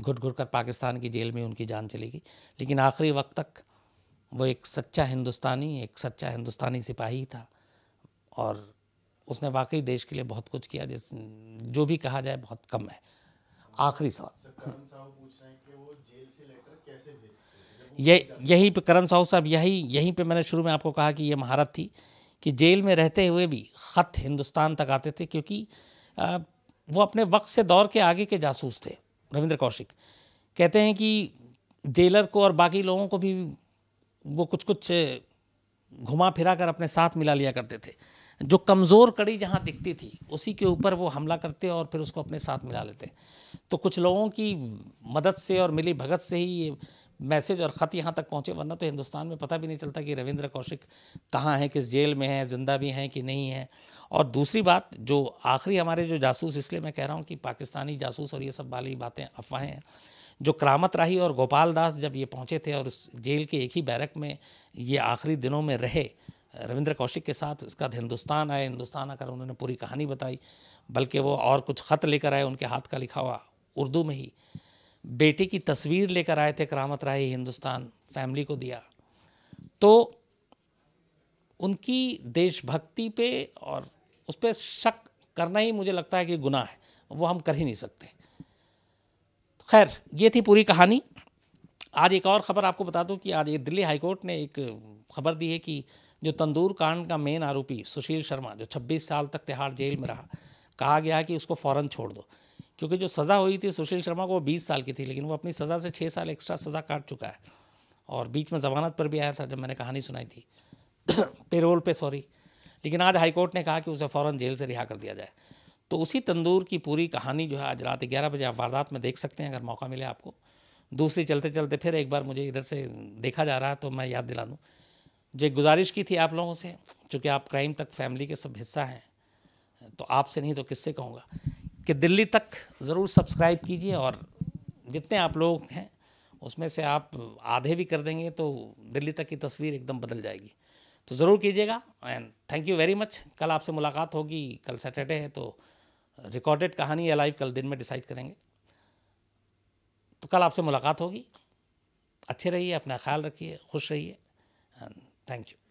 घुट घुट कर पाकिस्तान की जेल में उनकी जान चली गई लेकिन आखिरी वक्त तक वो एक सच्चा हिंदुस्तानी एक सच्चा हिंदुस्तानी सिपाही था और उसने वाकई देश के लिए बहुत कुछ किया जिस जो भी कहा जाए बहुत कम है आखिरी सवाल ये यही पे करण साहू साहब यही यहीं पे मैंने शुरू में आपको कहा कि ये महारत थी कि जेल में रहते हुए भी ख़त हिंदुस्तान तक आते थे क्योंकि आ, वो अपने वक्त से दौर के आगे के जासूस थे रविंद्र कौशिक कहते हैं कि जेलर को और बाकी लोगों को भी वो कुछ कुछ घुमा फिरा कर अपने साथ मिला लिया करते थे जो कमज़ोर कड़ी जहाँ दिखती थी उसी के ऊपर वो हमला करते और फिर उसको अपने साथ मिला लेते तो कुछ लोगों की मदद से और मिली भगत से ही ये मैसेज और ख़त यहाँ तक पहुँचे वरना तो हिंदुस्तान में पता भी नहीं चलता कि रविंद्र कौशिक कहाँ हैं किस जेल में हैं जिंदा भी हैं कि नहीं हैं और दूसरी बात जो आखिरी हमारे जो जासूस इसलिए मैं कह रहा हूँ कि पाकिस्तानी जासूस और ये सब वाली बातें अफवाहें हैं जो करामत राही और गोपाल दास जब ये पहुँचे थे और उस जेल के एक ही बैरक में ये आखिरी दिनों में रहे रविंद्र कौशिक के साथ इसका हिंदुस्तान आए हिंदुस्तान आकर उन्होंने पूरी कहानी बताई बल्कि वो और कुछ ख़त लेकर आए उनके हाथ का लिखा हुआ उर्दू में ही बेटे की तस्वीर लेकर आए थे करामत राय हिंदुस्तान फैमिली को दिया तो उनकी देशभक्ति पे और उस पर शक करना ही मुझे लगता है कि गुनाह है वो हम कर ही नहीं सकते तो खैर ये थी पूरी कहानी आज एक और ख़बर आपको बता दूं कि आज ये दिल्ली हाईकोर्ट ने एक खबर दी है कि जो तंदूर कांड का मेन आरोपी सुशील शर्मा जो 26 साल तक तिहाड़ जेल में रहा कहा गया कि उसको फ़ौरन छोड़ दो क्योंकि जो सज़ा हुई थी सुशील शर्मा को वो बीस साल की थी लेकिन वो अपनी सज़ा से छः साल एक्स्ट्रा सज़ा काट चुका है और बीच में ज़मानत पर भी आया था जब मैंने कहानी सुनाई थी पेरोल पे सॉरी लेकिन आज हाईकोर्ट ने कहा कि उसे फ़ौरन जेल से रिहा कर दिया जाए तो उसी तंदूर की पूरी कहानी जो है आज रात ग्यारह बजे आप वारदात में देख सकते हैं अगर मौका मिले आपको दूसरी चलते चलते फिर एक बार मुझे इधर से देखा जा रहा है तो मैं याद दिला दूँ जो गुजारिश की थी आप लोगों से चूँकि आप क्राइम तक फैमिली के सब हिस्सा हैं तो आपसे नहीं तो किससे कहूँगा कि दिल्ली तक ज़रूर सब्सक्राइब कीजिए और जितने आप लोग हैं उसमें से आप आधे भी कर देंगे तो दिल्ली तक की तस्वीर एकदम बदल जाएगी तो ज़रूर कीजिएगा and thank you very much कल आपसे मुलाकात होगी कल सैटरडे है तो रिकॉर्डेड कहानी या लाइव कल दिन में डिसाइड करेंगे तो कल आपसे मुलाकात होगी अच्छे रहिए अपना ख्याल रखिए खुश रहिए Thank you.